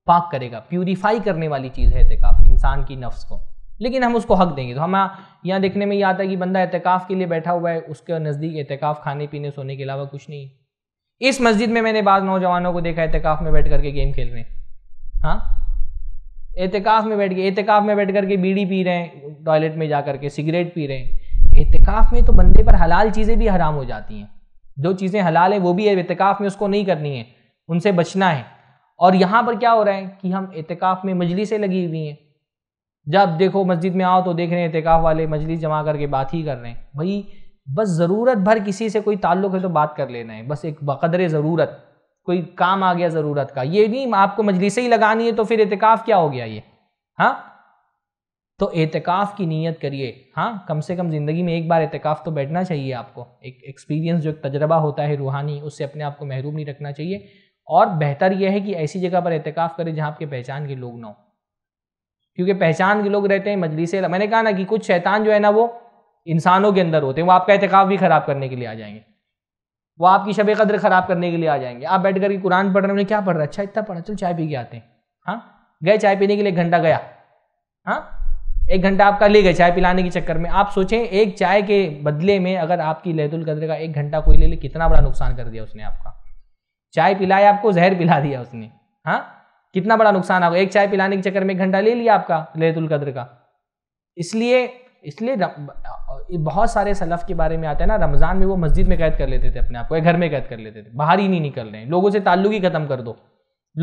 पाक करेगा प्यूरीफाई करने वाली चीज़ है एहतिकाफ़ इंसान की नफ्स को लेकिन हम उसको हक देंगे तो हम यहाँ देखने में ये आता है कि बंदा एहतिकाफ़ के लिए बैठा हुआ है उसके नज़दीक एहतिकाफ़ खाने पीने सोने के अलावा कुछ नहीं इस मस्जिद में मैंने बाद नौजवानों को देखा एहतिकाफ़ में बैठ करके गेम खेल रहे हैं हाँ एहतिकाफ़ में बैठ के एहतिकाफ़ में बैठ करके बीड़ी पी रहे हैं टॉयलेट में जा करके सिगरेट पी रहे हैं एहतिकाफ़ में तो बंदे पर हलाल चीज़ें भी हराम हो जाती हैं जो चीज़ें हलाल हैं वो भी एहतिकाफ़ में उसको नहीं करनी है उनसे बचना है और यहाँ पर क्या हो रहा है कि हम एहतिकाफ़ में मजलिसें लगी हुई हैं जब देखो मस्जिद में आओ तो देख रहे हैं एहतिकाफ वाले मजलिस जमा करके बात ही कर रहे हैं भाई बस ज़रूरत भर किसी से कोई ताल्लुक है तो बात कर लेना है बस एक बकदर ज़रूरत कोई काम आ गया ज़रूरत का ये नहीं आपको मजलिस ही लगानी है तो फिर एहतिकाफ क्या हो गया ये हाँ तो एहतिकाफ की नीयत करिए हाँ कम से कम ज़िंदगी में एक बार एहतिकाफ तो बैठना चाहिए आपको एक एक्सपीरियंस जो तजर्बा होता है रूहानी उससे अपने आप को महरूम नहीं रखना चाहिए और बेहतर यह है कि ऐसी जगह पर एहतिकाफ करें जहाँ आपके पहचान के लोग ना हो क्योंकि पहचान के लोग रहते हैं मजलिस मैंने कहा ना कि कुछ शैतान जो है ना वो इंसानों के अंदर होते हैं वो आपका एहतिकाफ भी ख़राब करने के लिए आ जाएंगे वो आपकी शब कदर ख़राब करने के लिए आ जाएंगे आप बैठ करके कुरान पढ़ रहे हैं क्या पढ़ रहा है अच्छा इतना पढ़ा चलो चाय पी के आते हैं हाँ गए चाय पीने के लिए घंटा गया हाँ एक घंटा आपका ले गए चाय पिलाने के चक्कर में आप सोचें एक चाय के बदले में अगर आपकी लहतुल कदर का एक घंटा कोई ले ले कितना बड़ा नुकसान कर दिया उसने आपका चाय पिलाया आपको जहर पिला दिया उसने हाँ कितना बड़ा नुकसान आगे एक चाय पिलाने के चक्कर में घंटा ले लिया आपका लहतुल्कद्र कदर का इसलिए इसलिए बहुत सारे सलफ़ के बारे में आता है ना रमज़ान में वो मस्जिद में कैद कर लेते थे अपने आप को घर में कैद कर लेते थे बाहर ही नहीं निकल रहे हैं लोगों से ताल्लुक ही ख़त्म कर दो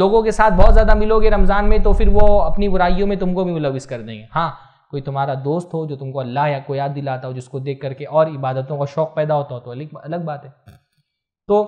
लोगों के साथ बहुत ज़्यादा मिलोगे रमज़ान में तो फिर वो अपनी बुराइयों में तुमको भी मुलविस कर देंगे हाँ कोई तुम्हारा दोस्त हो जो तुमको अल्लाह या को याद दिलाता हो जिसको देख करके और इबादतों का शौक़ पैदा होता हो तो अलग बात है तो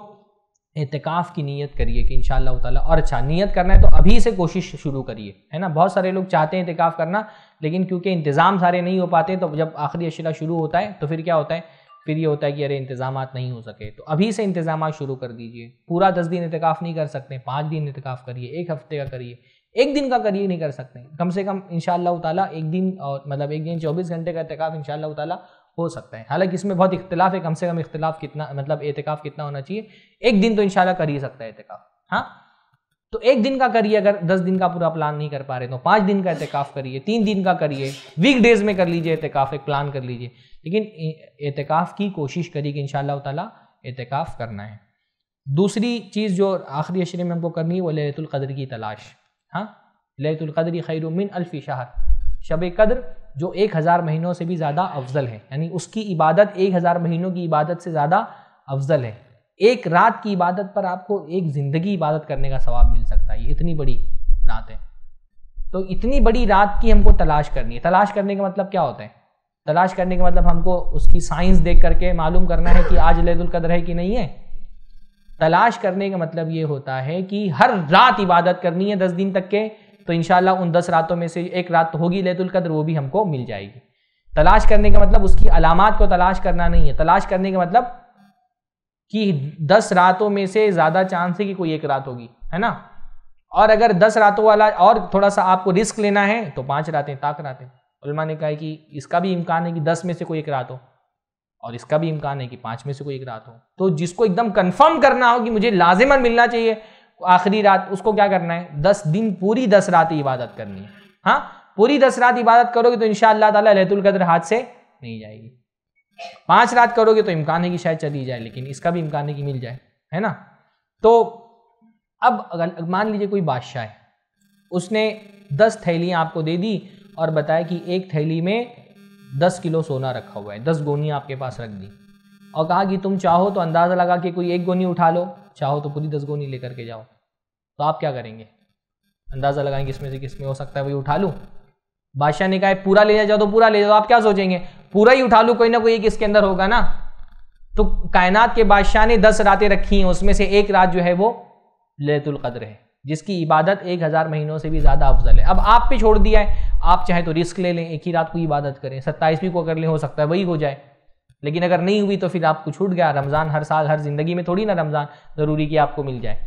एहतिकाफ की नीयत करिए कि इन ताला और अच्छा नीयत करना है तो अभी से कोशिश शुरू करिए है ना बहुत सारे लोग चाहते हैं एहतिकाफ करना लेकिन क्योंकि इंतज़ाम सारे नहीं हो पाते तो जब आखिरी अशरा शुरू होता है तो फिर क्या होता है फिर ये होता है कि अरे इंतजाम नहीं हो सके तो अभी से इंतजाम शुरू कर दीजिए पूरा दस दिन एहतिकाफ नहीं कर सकते पाँच दिन एहतिकाफ करिए एक हफ्ते का करिए एक दिन का करिए नहीं कर सकते कम से कम इन ताला एक दिन और मतलब एक दिन चौबीस घंटे का एहतिकाफ इन ताला हो सकता है हालांकि इसमें बहुत इख्तलाफ है कम से कम इख्तलाफ कितना मतलब एहतिकाफ कितना होना चाहिए एक दिन तो इंशाल्लाह कर ही सकता है एहतिकाफ हाँ तो एक दिन का करिए अगर दस दिन का पूरा प्लान नहीं कर पा रहे तो पाँच दिन का एहतिकाफ करिए तीन दिन का करिए वीक डेज में कर लीजिए एहतिकाफ एक प्लान कर लीजिए लेकिन एहतिकाफ की कोशिश करिए कि इन ताला एहतिकाफ करना है दूसरी चीज़ जो आखिरी अशरे में हमको करनी है वो लहतुल्क़द्र की तलाश हाँ लहतुल्क़द्र खैरुमिन अल्फ़ी शाहर शब कद्र जो एक हज़ार महीनों से भी ज़्यादा अफजल है यानी उसकी इबादत एक हज़ार महीनों की इबादत से ज़्यादा अफजल है एक रात की इबादत पर आपको एक ज़िंदगी इबादत करने का सवाब मिल सकता है ये इतनी बड़ी रात है तो इतनी बड़ी रात की हमको तलाश करनी है तलाश करने का मतलब क्या होता है तलाश करने का मतलब हमको उसकी साइंस देख करके मालूम करना है कि आज कदर है कि नहीं है तलाश करने का मतलब ये होता है कि हर रात इबादत करनी है दस दिन तक के तो इन उन दस रातों में से एक रात तो होगी लहतुल्कद्र वो भी हमको मिल जाएगी तलाश करने का मतलब उसकी अलामत को तलाश करना नहीं है तलाश करने का मतलब कि दस रातों में से ज़्यादा चांस है कि कोई एक रात होगी है ना और अगर दस रातों वाला और थोड़ा सा आपको रिस्क लेना है तो पाँच रातें ताक रातें उलमा ने कहा कि इसका भी इम्कान है कि दस में से कोई एक रात हो और इसका भी इम्कान है कि पाँच में से कोई एक रात हो तो जिसको एकदम कंफर्म करना हो कि मुझे लाजिमन मिलना चाहिए आखिरी रात उसको क्या करना है दस दिन पूरी दस रात इबादत करनी है हाँ पूरी दस रात इबादत करोगे तो इनशाला लहतुल कदर हाथ से नहीं जाएगी पांच रात करोगे तो इम्कान है कि शायद चली जाए लेकिन इसका भी इम्कान है कि मिल जाए है ना तो अब अगर मान लीजिए कोई बादशाह है उसने दस थैलियाँ आपको दे दी और बताया कि एक थैली में दस किलो सोना रखा हुआ है दस गोनियाँ आपके पास रख दी और कहा कि तुम चाहो तो अंदाज़ा लगा कि कोई एक गोनी उठा लो चाहो तो पूरी दस गोनी लेकर के जाओ तो आप क्या करेंगे अंदाज़ा लगाएंगे इसमें से किस में हो सकता है वही उठा लूँ बादशाह ने कहा पूरा ले जाओ तो पूरा ले जाओ आप क्या सोचेंगे पूरा ही उठा लूँ कोई ना कोई एक इसके अंदर होगा ना तो कायनात के बादशाह ने दस रातें रखी हैं उसमें से एक रात जो है वो लहतुल कद्र है जिसकी इबादत एक हज़ार महीनों से भी ज़्यादा अफजल है अब आप पे छोड़ दिया है आप चाहे तो रिस्क ले लें एक ही रात को इबादत करें सत्ताईसवीं को कर लें हो सकता है वही हो जाए लेकिन अगर नहीं हुई तो फिर आपको छूट गया रमज़ान हर साल हर ज़िंदगी में थोड़ी ना रमज़ान ज़रूरी कि आपको मिल जाए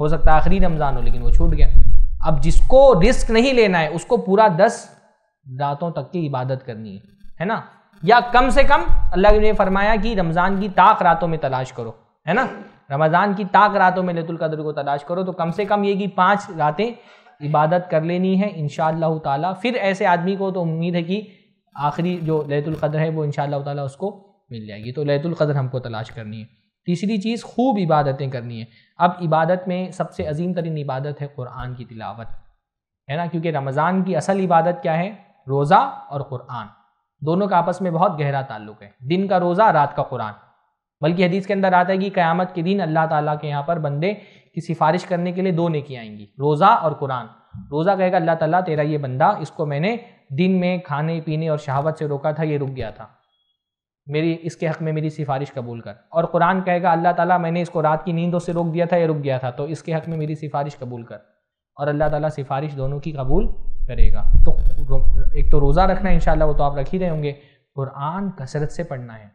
हो सकता है आखिरी रमज़ान हो लेकिन वो छूट गया अब जिसको रिस्क नहीं लेना है उसको पूरा दस रातों तक की इबादत करनी है है ना या कम से कम अल्लाह ने फरमाया कि रमज़ान की ताक रातों में तलाश करो है ना रमज़ान की ताक रातों में लतुल्कदर को तलाश करो तो कम से कम ये कि पाँच रातें इबादत कर लेनी है इन ताला फिर ऐसे आदमी को तो उम्मीद है कि आखिरी जो लतुल्कदर है वो इन ताला उसको मिल जाएगी तो लैतुल्क़द्र हमको तलाश करनी है तीसरी चीज़ खूब इबादतें करनी है अब इबादत में सबसे अजीम तरीन इबादत है क़ुरान की तिलावत है ना क्योंकि रमज़ान की असल इबादत क्या है रोज़ा और क़ुरान दोनों का आपस में बहुत गहरा ताल्लुक है दिन का रोज़ा रात का कुरान बल्कि हदीस के अंदर आता है कि क़्यामत के दिन अल्लाह ताला के यहाँ पर बंदे की सिफारिश करने के लिए दो नेकी आएंगी रोज़ा और कुरान रोज़ा कहेगा अल्लाह ताला तेरा ये बंदा इसको मैंने दिन में खाने पीने और शहावत से रोका था ये रुक गया था मेरी इसके हक़ में मेरी सिफारिश कबूल कर और कुरान कहेगा अल्लाह ताला मैंने इसको रात की नींदों से रोक दिया था या रुक गया था तो इसके हक़ में मेरी सिफारिश कबूल कर और अल्लाह ताला सिफारिश दोनों की कबूल करेगा तो एक तो रोज़ा रखना है वो तो आप रख ही रहे होंगे कुरान कसरत से पढ़ना है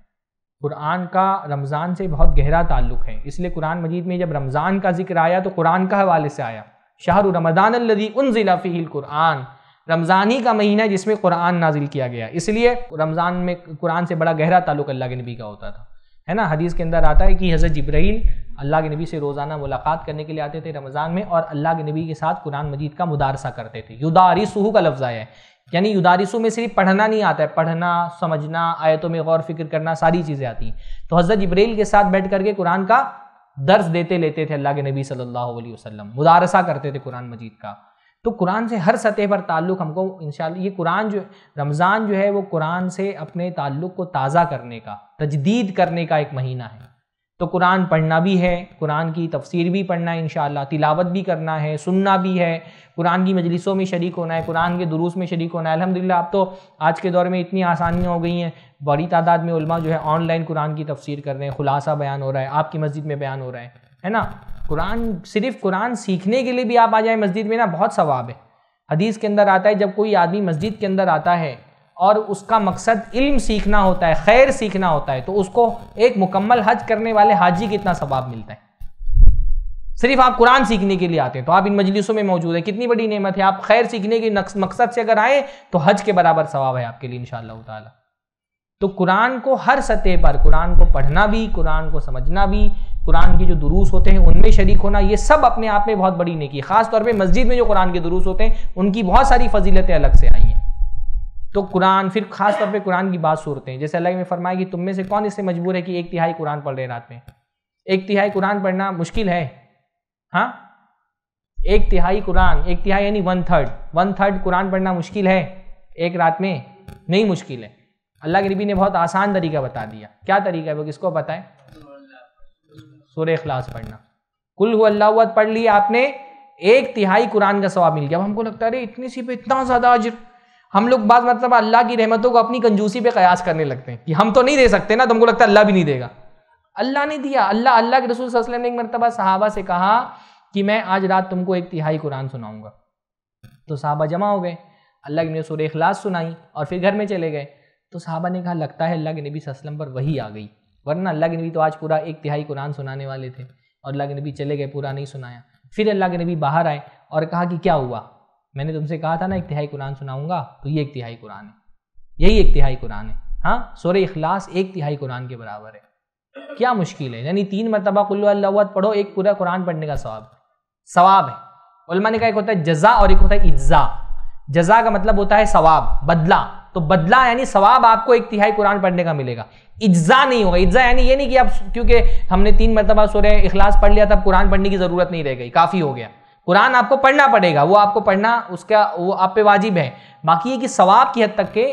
कुरान का रमज़ान से बहुत गहरा ताल्लुक है इसलिए कुरान मजीद में जब रमज़ान का जिक्र आया तो कुरान का हवाले से आया शाहर रमदान उन ज़िला फ़ील कुरान रमज़ान ही का महीना है जिसमें कुरान नाजिल किया गया इसलिए रमज़ान में कुरान से बड़ा गहरा ताल्लुक अल्लाह के नबी का होता था है ना हदीस के अंदर आता है कि हज़रत जब्राइल अल्लाह के नबी से रोज़ाना मुलाकात करने के लिए आते थे रमज़ान में और अल्लाह के नबी के साथ कुरान मजीद का मुदारसा करते थे युदारिसू का लफ्ज़ आया है यानी युदारिसू में सिर्फ पढ़ना नहीं आता है पढ़ना समझना आयतों में गौर फिक्र करना सारी चीज़ें आती हैं तो हज़रत जब्राइल के साथ बैठ करके कुरान का दर्स देते लेते थे अल्लाह के नबी सल्लल्लाहु अलैहि वसल्लम मुदारसा करते थे कुरान मजीद का तो कुरान से हर सतह पर ताल्लुक़ हमको इन ये कुरान जो रमज़ान जो है वो कुरान से अपने ताल्लुक़ को ताज़ा करने का तजदीद करने का एक महीना है तो कुरान पढ़ना भी है कुरान की तफसीर भी पढ़ना है इन तिलावत भी करना है सुनना भी है कुरान की मजलिसों में शरीक होना है कुरान के दुरूस में शरीक होना है अलहमदिल्ला आप तो आज के दौर में इतनी आसानियाँ हो गई हैं बड़ी तादाद में जो है ऑनलाइन कुरान की तफसीर कर रहे हैं खुलासा बयान हो रहा है आपकी मस्जिद में बयान हो रहा है है ना कुरान सिर्फ कुरान सीखने के लिए भी आप आ जाए मस्जिद में ना बहुत सवाब है हदीस के अंदर आता है जब कोई आदमी मस्जिद के अंदर आता है और उसका मकसद इल्म सीखना होता है खैर सीखना होता है तो उसको एक मुकम्मल हज करने वाले हाजी कितना सवाब मिलता है सिर्फ आप कुरान सीखने के लिए आते हैं तो आप इन मजलिसों में मौजूद है कितनी बड़ी नेमत है आप खैर सीखने के मकसद से अगर आए तो हज के बराबर सवाब है आपके लिए इन शाह तो कुरान को हर सतह पर कुरान को पढ़ना भी कुरान को समझना भी कुरान के जो दुरूस होते हैं उनमें शरीक होना ये सब अपने आप में बहुत बड़ी नेकी की ख़ास तौर पे मस्जिद में जो कुरान के दुरूस होते हैं उनकी बहुत सारी फजीलतें अलग से आई हैं तो कुरान फिर ख़ास तौर पे कुरान की बात सूरतें जैसे अल्लाह में फरमाया कि तुम में से कौन इससे मजबूर है कि एक तिहाई कुरान पढ़ रहे रात में एक तिहाई कुरान पढ़ना मुश्किल है हाँ एक तिहाई कुरान एक तिहाई यानी one third one third Quran पढ़ना मुश्किल है एक रात में नहीं मुश्किल है अल्लाह के नबी ने बहुत आसान तरीका बता दिया क्या तरीका है वो किसको बताएं सूर्य अखलास पढ़ना कुल अल्लाह पढ़ लिया आपने एक तिहाई कुरान का सवाब मिल गया अब हमको लगता है अरे इतनी सी पे इतना ज़्यादा अजर हम लोग बात मतलब अल्लाह की रहमतों को अपनी कंजूसी पे कयास करने लगते हैं कि हम तो नहीं दे सकते ना तुमको तो लगता है अल्लाह भी नहीं देगा अल्लाह ने दिया अल्लाह अल्लाह के रसूल वसल्लम ने एक मरतबा सहाबा से कहा कि मैं आज रात तुमको एक तिहाई कुरान सुनाऊंगा तो सहाबा जमा हो गए अल्लाह ने सूर्य अखलास सुनाई और फिर घर में चले गए तो साहबा ने कहा लगता है अल्लाह के नबी असलम पर वही आ गई वरना अल्लाह के नबी तो आज पूरा एक तिहाई कुरान सुनाने वाले थे और अल्लाह के नबी चले गए पूरा नहीं सुनाया फिर अल्लाह के नबी बाहर आए और कहा कि क्या हुआ मैंने तुमसे कहा था ना एक तिहाई कुरान सुनाऊंगा तो ये एक तिहाई कुरान है यही एक तिहाई कुरान है हाँ सोर इखलास एक तिहाई कुरान के बराबर है क्या मुश्किल है यानी तीन मरतबा कुल्लत पढ़ो एक पूरा कुरान पढ़ने का सवाब सवाब है उलमा ने कहा एक होता है जजा और एक होता है इज्जा जजा का मतलब होता है सवाब बदला तो बदला यानी सवाब आपको एक तिहाई कुरान पढ़ने का मिलेगा इज्जा नहीं होगा इज्जा यानी ये नहीं कि आप क्योंकि हमने तीन मरतबा रहे इखलास पढ़ लिया तब कुरान पढ़ने की ज़रूरत नहीं रह गई काफ़ी हो गया कुरान आपको पढ़ना पड़ेगा वो आपको पढ़ना उसका वो आप पे वाजिब है बाकी ये कि सवाब की हद तक के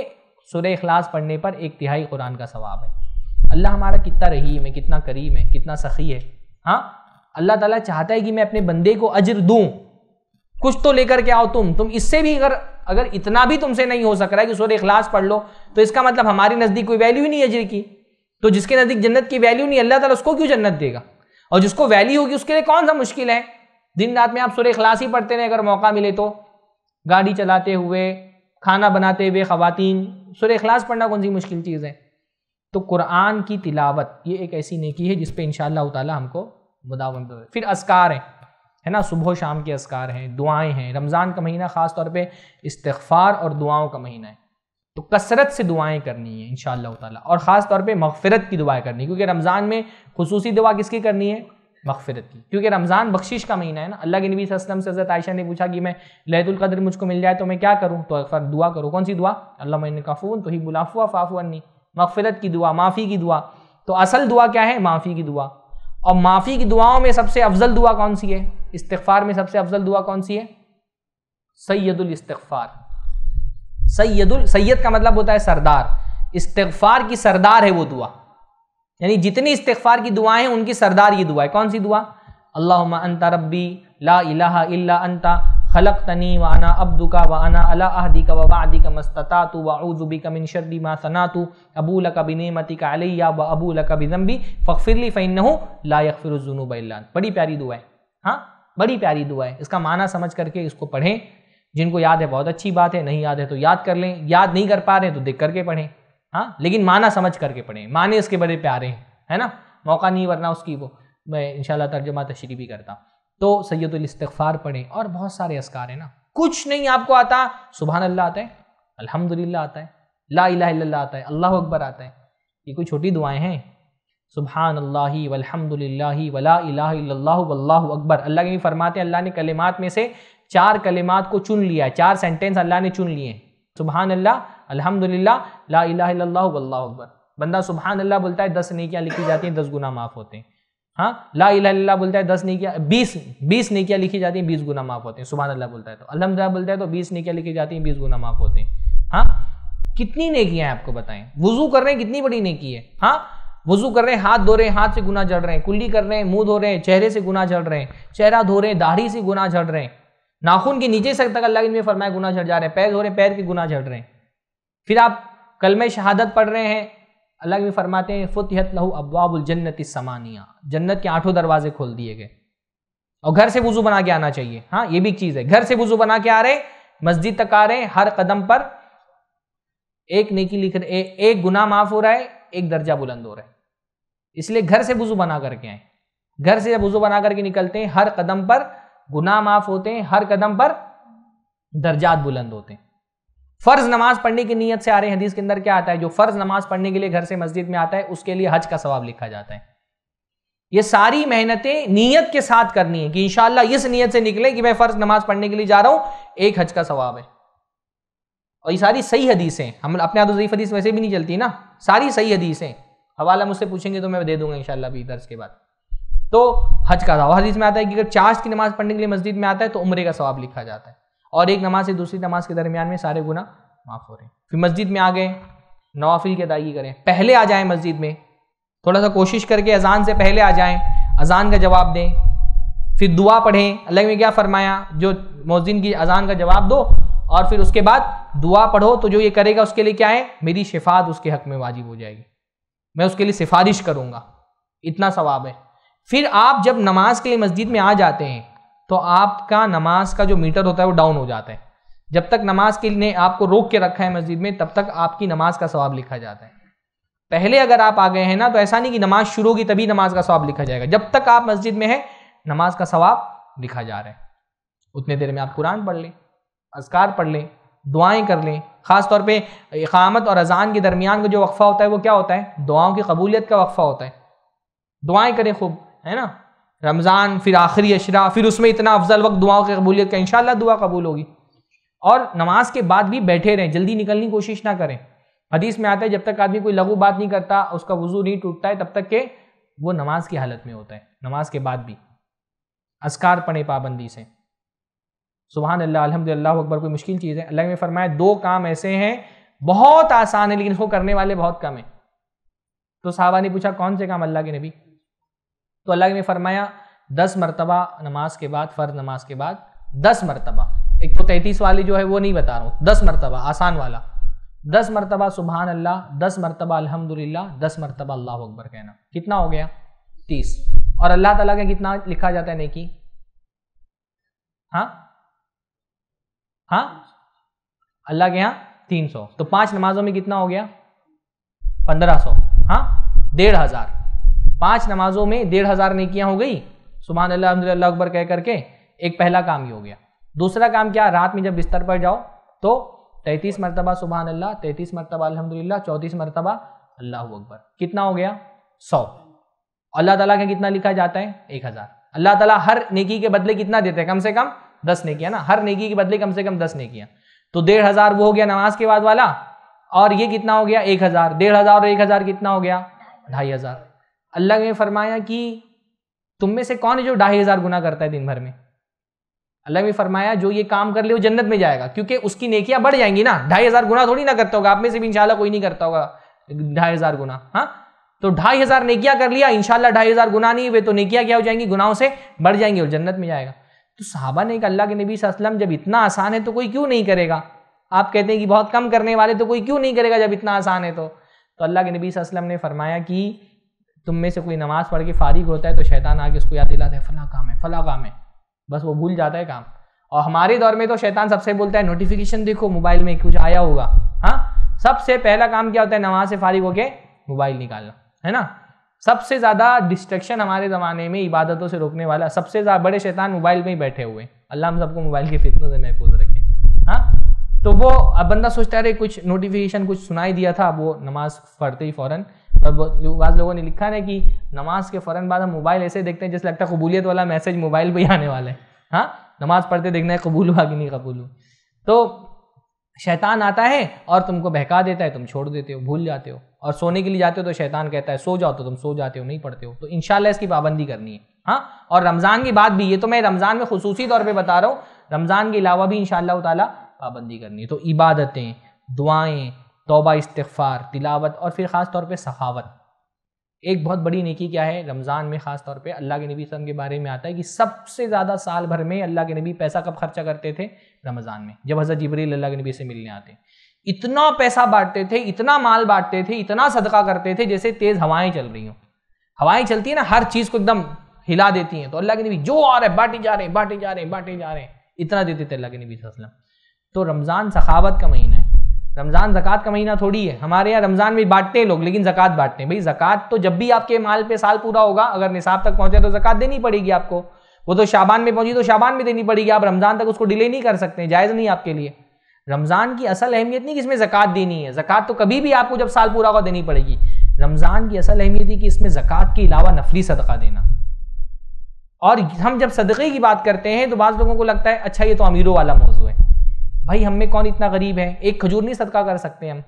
सुरह इखलास पढ़ने पर एक तिहाई कुरान का सवाब है अल्लाह हमारा कितना रहीम है कितना करीम है कितना सखी है हाँ अल्लाह ताला चाहता है कि मैं अपने बंदे को अजर दूँ कुछ तो लेकर के आओ तुम तुम इससे भी अगर अगर इतना भी तुमसे नहीं हो सक रहा है कि सोरे इखलास पढ़ लो तो इसका मतलब हमारे नज़दीक कोई वैल्यू ही नहीं है अजर की तो जिसके नज़दीक जन्नत की वैल्यू नहीं अल्लाह ताला उसको क्यों जन्नत देगा और जिसको वैल्यू होगी उसके लिए कौन सा मुश्किल है दिन रात में आप सुर इखलास ही पढ़ते रहें अगर मौका मिले तो गाड़ी चलाते हुए खाना बनाते हुए ख़वातीन सुर इखलास पढ़ना कौन सी मुश्किल चीज़ है तो कुरान की तिलावत ये एक ऐसी नेकी है जिस पर इन ताला हमको मुदावन फिर असकार हैं है ना सुबह शाम के असकार हैं दुआएं हैं रमज़ान का महीना ख़ास तौर पे इस्तफ़ार और दुआओं का महीना है तो कसरत से दुआएं करनी है इन ताला और ख़ास तौर पे मगफ़रत की दुआएं करनी क्योंकि रमज़ान में खसूसी दुआ किसकी करनी है मगफ़रत की क्योंकि रमज़ान बख्शिश का महीना है ना अल्लाह के नबी वसलम से हज़रत आयशा ने पूछा कि मैं लहतुल्क़द्र मुझको मिल जाए तो मैं क्या करूँ तो अक्सर दुआ करूँ कौन सी दुआ अल्लाह काफून तो ही बुलाफुआ फ़ाफुअन्नी मगफ़रत की दुआ माफ़ी की दुआ तो असल दुआ क्या है माफ़ी की दुआ और माफ़ी की दुआओं में सबसे अफजल दुआ कौन सी है इस्तफार में सबसे अफजल दुआ कौन सी है सैदुल इस्तफार सैदुल सैयद का मतलब होता है सरदार इस्तफार की सरदार है वो दुआ यानी जितनी इस्तफार की दुआएं हैं उनकी सरदार ये दुआ है कौन सी दुआ अल्लाह अंता रब्बी ला इलाहा इल्ला अंता खलक तनी वाना अब्दुका वाना अला अहदी का वबादी का मस्तता तो वाऊजुबी का मिनशर्दी मा सना तो अबू लका बिनमती का अलैया व अबू लकबी जम्बी फ़खफिरली फ़ैन ला यकफ़िर जुनूब बड़ी प्यारी दुआ है हाँ बड़ी प्यारी दुआ है इसका माना समझ करके इसको पढ़ें जिनको याद है बहुत अच्छी बात है नहीं याद है तो याद कर लें याद नहीं कर पा रहे तो देख करके पढ़ें हाँ लेकिन माना समझ करके पढ़ें माने इसके बड़े प्यारे हैं है ना मौका नहीं वरना उसकी वो मैं इन तर्जुमा तशरी भी करता तो सैदुल पढ़ें और बहुत सारे असकार हैं ना कुछ नहीं आपको आता सुबह अल्लाह आता है अलहमदिल्ला आता है ला इला आता है अल्लाह अकबर आता है ये कोई छोटी दुआएं हैं सुबहान अल्लाह वलहमदिल्ला वलाह वल्लाह अकबर अल्लाह के भी फरमाते हैं अल्लाह ने कलिमात में से चार कलिमात को चुन लिया चार सेंटेंस अल्लाह ने चुन लिए सुबहान अल्लाह अलहमदिल्ला ला इलाह अकबर बंदा सुबहान अल्लाह बोलता है दस नेकियाँ लिखी जाती हैं दस गुना माफ़ होते हैं हाँ ला इला बोलता है दस नेकियाँ बीस बीस नेकियाँ लिखी जाती हैं बीस गुना माफ़ होते हैं सुबह अल्लाह बोलता है तो अलहमदिल्ला बोलता है तो बीस नेकियाँ लिखी जाती हैं बीस गुना माफ़ होते हैं हाँ कितनी नेकियाँ हैं आपको बताएं वजू कर रहे हैं कितनी बड़ी नेकी है हाँ वजू कर रहे हैं हाथ धो रहे हैं हाथ से गुना जड़ रहे हैं कुल्ली कर रहे हैं मुंह धो रहे हैं चेहरे से गुना जड़ रहे हैं चेहरा धो रहे हैं दाढ़ी से गुना झड़ रहे हैं नाखून के नीचे सख्त तक अल्लाह के फरमाए गुना झड़ जा रहे हैं पैर धो रहे हैं पैर के गुना झड़ रहे हैं फिर आप कल में शहादत पढ़ रहे हैं अल्लाह में फरमाते हैं फुतहत लहू अब्बाबुल जन्नत समानिया जन्नत के आठों दरवाजे खोल दिए गए और घर से वजू बना के आना चाहिए हाँ ये भी एक चीज़ है घर से वजू बना के आ रहे मस्जिद तक आ रहे हर कदम पर एक नेकी लिख रहे एक गुना माफ हो रहा है एक दर्जा बुलंद हो रहा है इसलिए घर से वजू बना करके आए घर से जब वजू बना करके निकलते हैं हर कदम पर गुनाह माफ होते हैं हर कदम पर दर्जात बुलंद होते हैं फर्ज नमाज पढ़ने की नीयत से आ हैं हदीस के अंदर क्या आता है जो फर्ज नमाज पढ़ने के लिए घर से मस्जिद में आता है उसके लिए हज का सवाब लिखा जाता है ये सारी मेहनतें नीयत के साथ करनी है कि इंशाला इस नीयत से निकले कि मैं फर्ज नमाज पढ़ने के लिए जा रहा हूं एक हज का सवाब है और ये सारी सही हदीसें हम अपने तो हदीस वैसे भी नहीं चलती ना सारी सही हदीसें हवाला मुझसे पूछेंगे तो मैं दे दूंगा इंशाल्लाह अभी दर्ज के बाद तो हज का सवाब हदीस में आता है कि अगर चाश की नमाज पढ़ने के लिए मस्जिद में आता है तो उम्र का सवाब लिखा जाता है और एक नमाज से दूसरी नमाज के दरमियान में सारे गुना माफ़ हो रहे हैं फिर मस्जिद में आ गए नवाफिल की अदायगी करें पहले आ जाएं मस्जिद में थोड़ा सा कोशिश करके अजान से पहले आ जाएं अजान का जवाब दें फिर दुआ पढ़ें अल्लाह में क्या फरमाया जो मोजिन की अजान का जवाब दो और फिर उसके बाद दुआ पढ़ो तो जो ये करेगा उसके लिए क्या है मेरी शिफात उसके हक में वाजिब हो जाएगी मैं उसके लिए सिफारिश करूँगा इतना सवाब है फिर आप जब नमाज के लिए मस्जिद में आ जाते हैं तो आपका नमाज का जो मीटर होता है वो डाउन हो जाता है जब तक नमाज के लिए आपको रोक के रखा है मस्जिद में तब तक आपकी नमाज का सवाब लिखा जाता है पहले अगर आप आ गए हैं ना तो ऐसा नहीं कि नमाज शुरू होगी तभी नमाज का सवाब लिखा जाएगा जब तक आप मस्जिद में हैं नमाज का सवाब लिखा जा रहा है उतने देर में आप कुरान पढ़ लें असकार पढ़ लें दुआएं कर लें ख़ास तौर पर इकामत और अजान के दरमियान का जो वक्फ़ा होता है वो क्या होता है दुआओं की कबूलियत का वक्फ़ा होता है दुआएं करें खूब है ना रमज़ान फिर आखिरी अशरा फिर उसमें इतना अफजल वक्त दुआओं की कबूलियत का इन दुआ कबूल होगी और नमाज के बाद भी बैठे रहें जल्दी निकलने की कोशिश ना करें हदीस में आता है जब तक आदमी कोई लघु बात नहीं करता उसका वजू नहीं टूटता है तब तक के वो नमाज की हालत में होता है नमाज के बाद भी असकार पढ़े पाबंदी से सुबह अल्लाह अकबर कोई मुश्किल चीज़ है अल्लाह ने फरमाया दो काम ऐसे हैं बहुत आसान है लेकिन इसको करने वाले बहुत कम हैं तो साहबा ने पूछा कौन से काम अल्लाह के नबी तो अल्लाह ने फरमाया दस मरतबा नमाज के बाद फ़र्ज नमाज के बाद दस मरतबा एक तो तैतीस वाली जो है वो नहीं बता रहा हूँ दस मरतबा आसान वाला दस मरतबा सुबहान अल्लाह दस मरतबा अलहमदिल्ला दस मरतबा अल्लाह अकबर कहना कितना हो गया तीस और अल्लाह तला का कितना लिखा जाता है नेकी हाँ हाँ अल्लाह के यहाँ तीन सौ तो पांच नमाजों में कितना हो गया पंद्रह सौ हाँ डेढ़ हजार पांच नमाजों में डेढ़ हजार नेकियां हो गई सुबह अल्लाह अलहमदिल्ला अकबर कह करके एक पहला काम ही हो गया दूसरा काम क्या रात में जब बिस्तर पर जाओ तो तैतीस मरतबा सुबह अल्लाह तैतीस मरतबा अलहमदिल्ला चौंतीस मरतबा अल्लाह अकबर कितना हो गया सौ अल्लाह ताला का कितना लिखा जाता है एक हज़ार अल्लाह ताला हर नेकी के बदले कितना देते हैं कम से कम दस नेकियां ना हर नेकी के बदले कम से कम दस नेकियां तो डेढ़ हजार वो हो गया नमाज के बाद वाला और ये कितना हो गया एक हजार डेढ़ हजार और एक हजार कितना हो गया ढाई हजार अल्लाह ने फरमाया कि तुम में से कौन है जो ढाई हजार गुना करता है दिन भर में अल्लाह ने फरमाया जो ये काम कर ले वो जन्नत में जाएगा क्योंकि उसकी नेकियां बढ़ जाएंगी ना ढाई हजार गुना थोड़ी ना करता होगा आप में से भी इंशाल्लाह कोई नहीं करता होगा ढाई हजार गुना हाँ तो ढाई हजार नेकिया कर लिया इंशाल्लाह ढाई हजार गुना नहीं हुए तो नेकिया क्या हो जाएंगी गुनाहों से बढ़ जाएंगी और जन्नत में जाएगा तो साहबा ने कहा अल्लाह के नबी वसल्लम जब इतना आसान है तो कोई क्यों नहीं करेगा आप कहते हैं कि बहुत कम करने वाले तो कोई क्यों नहीं करेगा जब इतना आसान है तो तो अल्लाह के नबी वसल्लम ने फरमाया कि तुम में से कोई नमाज़ पढ़ के फारिग होता है तो शैतान आके उसको याद दिलाता है फ़ला काम है फ़ला काम है बस वो भूल जाता है काम और हमारे दौर में तो शैतान सबसे बोलता है नोटिफिकेशन देखो मोबाइल में कुछ आया होगा हाँ सबसे पहला काम क्या होता है नमाज से फारिग होके मोबाइल निकालना है ना सबसे ज़्यादा डिस्ट्रक्शन हमारे ज़माने में इबादतों से रोकने वाला सबसे बड़े शैतान मोबाइल में ही बैठे हुए अल्लाह हम सबको मोबाइल के फितनों से महफूज रखे हाँ तो वो अब बंदा सोचता रहे कुछ नोटिफिकेशन कुछ सुनाई दिया था वो नमाज पढ़ते ही फ़ौरन बाद लोगों ने लिखा ना कि नमाज के फ़ौरन बाद हम मोबाइल ऐसे देखते हैं जैसे लगता है कबूलियत वाला मैसेज मोबाइल पर ही आने वाला है हाँ नमाज पढ़ते देखना है कबूल हुआ कि नहीं कबूल हुआ तो शैतान आता है और तुमको बहका देता है तुम छोड़ देते हो भूल जाते हो और सोने के लिए जाते हो तो शैतान कहता है सो जाओ तो तुम सो जाते हो नहीं पढ़ते हो तो इनशाला इसकी पाबंदी करनी है हाँ और रमज़ान की बात भी ये तो मैं रमज़ान में खसूसी तौर पर बता रहा हूँ रमज़ान के अलावा भी इन तला पाबंदी करनी है तो इबादतें दुआएँ तोबा इस्तफ़ार तिलावत और फिर ख़ास तौर पर सखावत एक बहुत बड़ी नेकी क्या है रमज़ान में ख़ास तौर पे अल्लाह के नबी वसम के बारे में आता है कि सबसे ज़्यादा साल भर में अल्लाह के नबी पैसा कब खर्चा करते थे रमज़ान में जब हज़रत जबरील अल्लाह के नबी से मिलने आते हैं इतना पैसा बांटते थे इतना माल बांटते थे इतना सदका करते थे जैसे तेज हवाएं चल रही हों हवाएं चलती है ना हर चीज को एकदम हिला देती हैं तो अल्लाह के नबी जो आ रहा है बांटे जा रहे हैं बांटे जा रहे हैं बांटे जा रहे हैं इतना देते थे अल्लाह के नबी वसल्लम तो रमज़ान सखावत का महीना है रमज़ान ज़क़़त का महीना थोड़ी है हमारे यहाँ रमज़ान में बांटते हैं लोग लेकिन ज़क़़त बांटते हैं भाई ज़क़़त तो जब भी आपके माल पे साल पूरा होगा अगर निसाब तक पहुँचे तो ज़क़़त देनी पड़ेगी आपको वो तो शाबान में पहुँची तो शाबान में देनी पड़ेगी आप रमज़ान तक उसको डिले नहीं कर सकते जायज़ नहीं आपके लिए रमज़ान की असल अहमियत नहीं कि इसमें जक़ात देनी है जक़ात तो कभी भी आपको जब साल पूरा होगा देनी पड़ेगी रमज़ान की असल अहमियत है कि इसमें जक़ात के अलावा नफली सदका देना और हम जब सदक़े की बात करते हैं तो बाज़ लोगों को लगता है अच्छा ये तो अमीरों वाला मौजू है भाई हम में कौन इतना गरीब है एक खजूर नहीं सदका कर सकते हम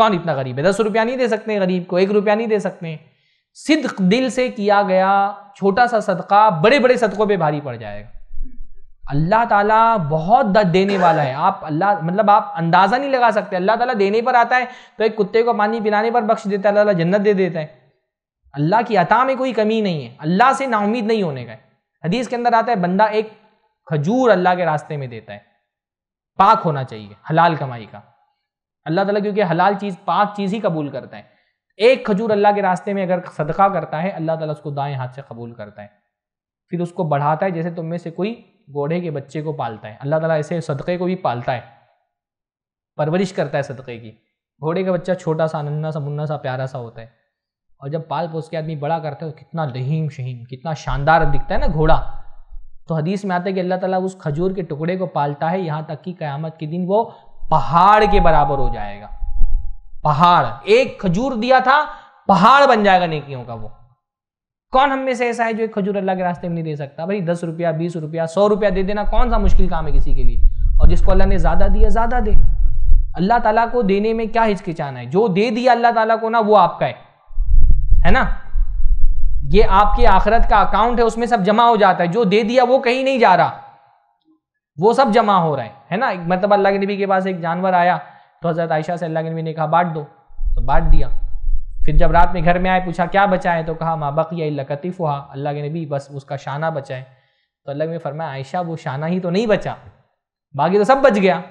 कौन इतना गरीब है दस रुपया नहीं दे सकते गरीब को एक रुपया नहीं दे सकते सिद्ध दिल से किया गया छोटा सा सदका बड़े बड़े सदकों पर भारी पड़ जाएगा अल्लाह ताला बहुत दर्द देने वाला है आप अल्लाह मतलब आप अंदाज़ा नहीं लगा सकते अल्लाह ताला देने पर आता है तो एक कुत्ते को पानी पिलाने पर बख्श देता है अल्लाह जन्नत दे देता है अल्लाह की अता में कोई कमी नहीं है अल्लाह से नाउमीद नहीं होने का हदीस के अंदर आता है बंदा एक खजूर अल्लाह के रास्ते में देता है पाक होना चाहिए हलाल कमाई का अल्लाह ताला क्योंकि हलाल चीज़ पाक चीज़ ही कबूल करता है एक खजूर अल्लाह के रास्ते में अगर सदका करता है अल्लाह ताला उसको दाएं हाथ से कबूल करता है फिर उसको बढ़ाता है जैसे तुम में से कोई घोड़े के बच्चे को पालता है अल्लाह ताला ऐसे सदक़े को भी पालता है परवरिश करता है सदक़े की घोड़े का बच्चा छोटा सा नन्ना सा मुन्ना सा प्यारा सा होता है और जब पाल पोस के आदमी बड़ा करता है तो कितना लहीम शहीम कितना शानदार दिखता है ना घोड़ा तो हदीस में आता है कि अल्लाह ताला उस खजूर के टुकड़े को पालता है यहाँ तक कि क़यामत के दिन वो पहाड़ के बराबर हो जाएगा पहाड़ एक खजूर दिया था पहाड़ बन जाएगा नेकियों का वो कौन हम में से ऐसा है जो एक खजूर अल्लाह के रास्ते में नहीं दे सकता भाई दस रुपया बीस रुपया सौ रुपया दे देना कौन सा मुश्किल काम है किसी के लिए और जिसको अल्लाह ने ज़्यादा दिया ज़्यादा दे अल्लाह ताला को देने में क्या हिचकिचाना है जो दे दिया अल्लाह ताला को ना वो आपका है है ना ये आपके आखरत का अकाउंट है उसमें सब जमा हो जाता है जो दे दिया वो कहीं नहीं जा रहा वो सब जमा हो रहा है है ना मतलब अल्लाह के नबी के पास एक जानवर आया तो हज़रत आयशा से अल्लाह के नबी ने कहा बांट दो तो बांट दिया फिर जब रात में घर में आए पूछा क्या बचाएं तो कहा माँ बकिया लकतीफ़ हुआ अल्लाह के नबी बस उसका शाना बचाएं तो अल्लाह ने फरमाया आयशा वो शाना ही तो नहीं बचा बाकी तो सब बच गया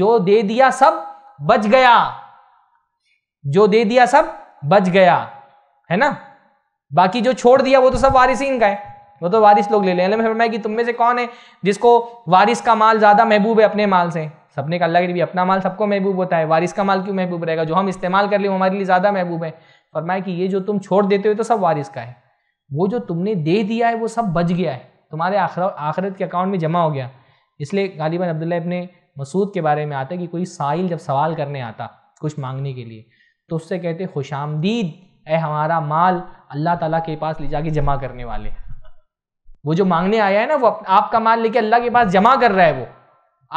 जो दे दिया सब बच गया जो दे दिया सब बच गया है ना बाकी जो छोड़ दिया वो तो सब वारिस इनका है वो तो वारिस लोग ले लें फरमाया कि तुम में से कौन है जिसको वारिस का माल ज़्यादा महबूब है अपने माल से सबने का अल्लाह के भी अपना माल सबको महबूब होता है वारिस का माल क्यों महबूब रहेगा जो हम इस्तेमाल कर लें हमारे लिए ज़्यादा महबूब है फरमाया कि ये जो तुम छोड़ देते हो तो सब वारिस का है वो जो तुमने दे दिया है वो सब बच गया है तुम्हारे आखरत के अकाउंट में जमा हो गया इसलिए गालिबा अब्दुल्ला अपने मसूद के बारे में आता है कि कोई साइल जब सवाल करने आता कुछ मांगने के लिए तो उससे कहते खुश आमदीद ए हमारा माल अल्लाह ताला के पास ले जाके जमा करने वाले वो जो मांगने आया है ना वो आपका माल लेके अल्लाह के पास जमा कर रहा है वो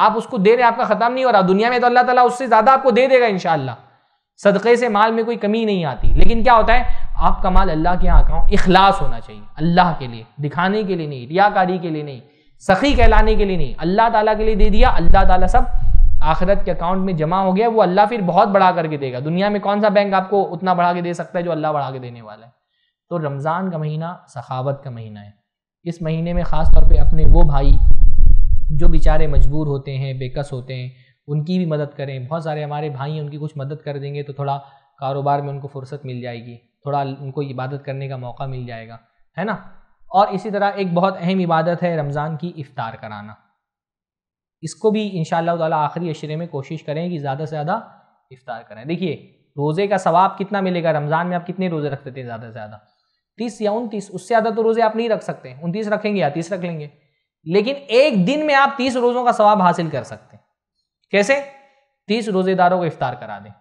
आप उसको दे रहे हैं आपका ख़त्म नहीं हो रहा दुनिया में तो अल्लाह ताला उससे ज़्यादा आपको दे देगा इन सदक़े से माल में कोई कमी नहीं आती लेकिन क्या होता है आपका माल अल्लाह के यहाँ इखलास होना चाहिए अल्लाह के लिए दिखाने के लिए नहीं रियाकारी के लिए नहीं सखी कहलाने के लिए नहीं अल्लाह ताला के लिए दे दिया अल्लाह ताला सब आखिरत के अकाउंट में जमा हो गया वो अल्लाह फिर बहुत बढ़ा करके देगा दुनिया में कौन सा बैंक आपको उतना बढ़ा के दे सकता है जो अल्लाह बढ़ा के देने वाला है तो रमज़ान का महीना सखावत का महीना है इस महीने में ख़ास तौर पे अपने वो भाई जो बेचारे मजबूर होते हैं बेकस होते हैं उनकी भी मदद करें बहुत सारे हमारे भाई हैं उनकी कुछ मदद कर देंगे तो थोड़ा कारोबार में उनको फुर्सत मिल जाएगी थोड़ा उनको इबादत करने का मौका मिल जाएगा है ना और इसी तरह एक बहुत अहम इबादत है रमज़ान की इफ़ार कराना इसको भी इन ताला आखिरी अशरे में कोशिश करें कि ज़्यादा से ज़्यादा इफ़ार करें देखिए रोज़े का सवाब कितना मिलेगा रमज़ान में आप कितने रोज़े रख देते हैं ज़्यादा से ज़्यादा तीस या उनतीस उससे ज़्यादा तो रोज़े आप नहीं रख सकते उनतीस रखेंगे या तीस रख लेंगे लेकिन एक दिन में आप तीस रोजों का सवाब हासिल कर सकते कैसे तीस रोजेदारों को इफ्तार करा दें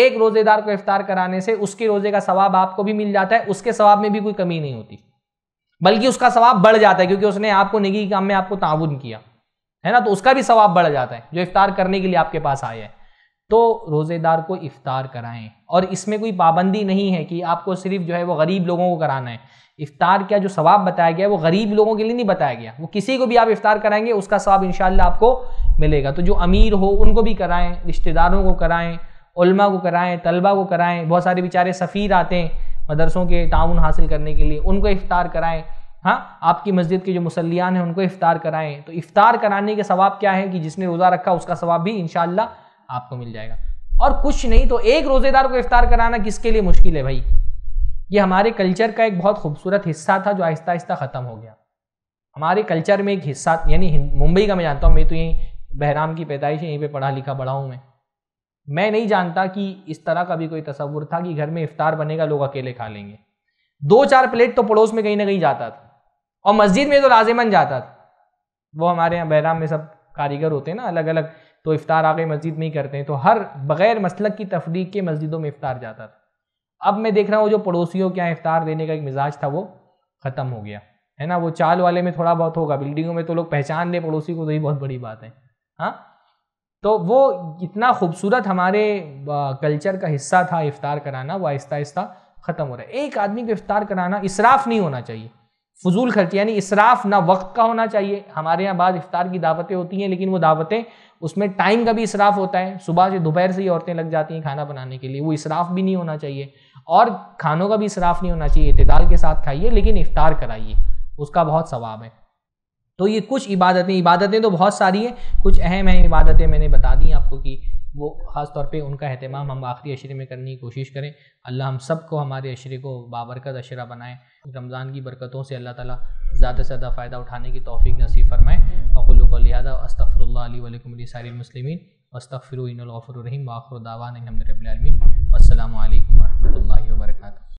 एक रोजेदार को इफ्तार कराने से उसके रोजे का सवाब आपको भी मिल जाता है उसके सवाब में भी कोई कमी नहीं होती बल्कि उसका सवाब बढ़ जाता है क्योंकि उसने आपको निगी काम में आपको ताउन किया है ना तो उसका भी सवाब बढ़ जाता है जो इफ्तार करने के लिए आपके पास आया है तो रोजेदार को इफ्तार कराएं और इसमें कोई पाबंदी नहीं है कि आपको सिर्फ जो है वो गरीब लोगों को कराना है इफ्तार का जो सवाब बताया गया वो गरीब लोगों के लिए नहीं बताया गया वो किसी को भी आप इफ्तार कराएंगे उसका सवाब इन आपको मिलेगा तो जो अमीर हो उनको भी कराएं रिश्तेदारों को कराएं उलमा को कराएं तलबा को कराएं बहुत सारे बेचारे सफ़ीर आते हैं मदरसों के ताउन हासिल करने के लिए उनको इफ्तार कराएं हाँ आपकी मस्जिद के जो मुसलियान हैं उनको इफ्तार कराएं तो इफ्तार कराने के सवाब क्या है कि जिसने रोज़ा रखा उसका सवाब भी इन आपको मिल जाएगा और कुछ नहीं तो एक रोज़ेदार को इफ्तार कराना किसके लिए मुश्किल है भाई ये हमारे कल्चर का एक बहुत खूबसूरत हिस्सा था जो आहिस्ता आहिस्ता ख़त्म हो गया हमारे कल्चर में एक हिस्सा यानी मुंबई का मैं जानता हूँ मैं तो यहीं बहराम की पैदाइश यहीं पे पढ़ा लिखा बड़ा हूँ मैं मैं नहीं जानता कि इस तरह का भी कोई तस्वुर था कि घर में इफ्तार बनेगा लोग अकेले खा लेंगे दो चार प्लेट तो पड़ोस में कहीं ना कहीं जाता था और मस्जिद में तो लाजमन जाता था वो हमारे यहाँ बहराम में सब कारीगर होते हैं ना अलग अलग तो इफ्तार आगे मस्जिद में ही करते हैं तो हर बग़ैर मसलक की तफरीक के मस्जिदों में इफ्तार जाता था अब मैं देख रहा हूँ जो पड़ोसियों के यहाँ इफ्तार देने का एक मिजाज था वो ख़त्म हो गया है ना वो चाल वाले में थोड़ा बहुत होगा बिल्डिंगों में तो लोग पहचान लें पड़ोसी को तो यही बहुत बड़ी बात है हाँ तो वो इतना खूबसूरत हमारे कल्चर का हिस्सा था इफ्तार कराना वो आहिस्ता आहिस्ता ख़त्म हो रहा है एक आदमी को इफ्तार कराना इसराफ नहीं होना चाहिए फजूल खर्ची यानी इसराफ ना वक्त का होना चाहिए हमारे यहाँ बाद इफ्तार की दावतें होती हैं लेकिन वो दावतें उसमें टाइम का भी इसराफ होता है सुबह से दोपहर से ही औरतें लग जाती हैं खाना बनाने के लिए वो इसराफ भी नहीं होना चाहिए और खानों का भी इसराफ नहीं होना चाहिए इतदाल के साथ खाइए लेकिन इफ्तार कराइए उसका बहुत सवाब है तो ये कुछ इबादतें इबादतें तो बहुत सारी हैं कुछ अहम हैं इबादतें मैंने बता दी आपको कि वो ख़ास तौर पे उनका अहतमाम हम आखिरी अशरे में करने की कोशिश करें अल्लाह हम सब को हमारे अशरे को बाबरकत अशरा बनाएं रमज़ान की बरकतों से अल्लाह ताला ज़्यादा से ज़्यादा फ़ायदा उठाने की तोफ़ी नसीब फ़रमाएँ अकुल्लिहादा अस्तफ़रल्लाकमली सारमसलिमिन वस्तफ़िरफ़ररहीम वाखर दावा अलहमदिल्लामीन असल वरहमल वर्का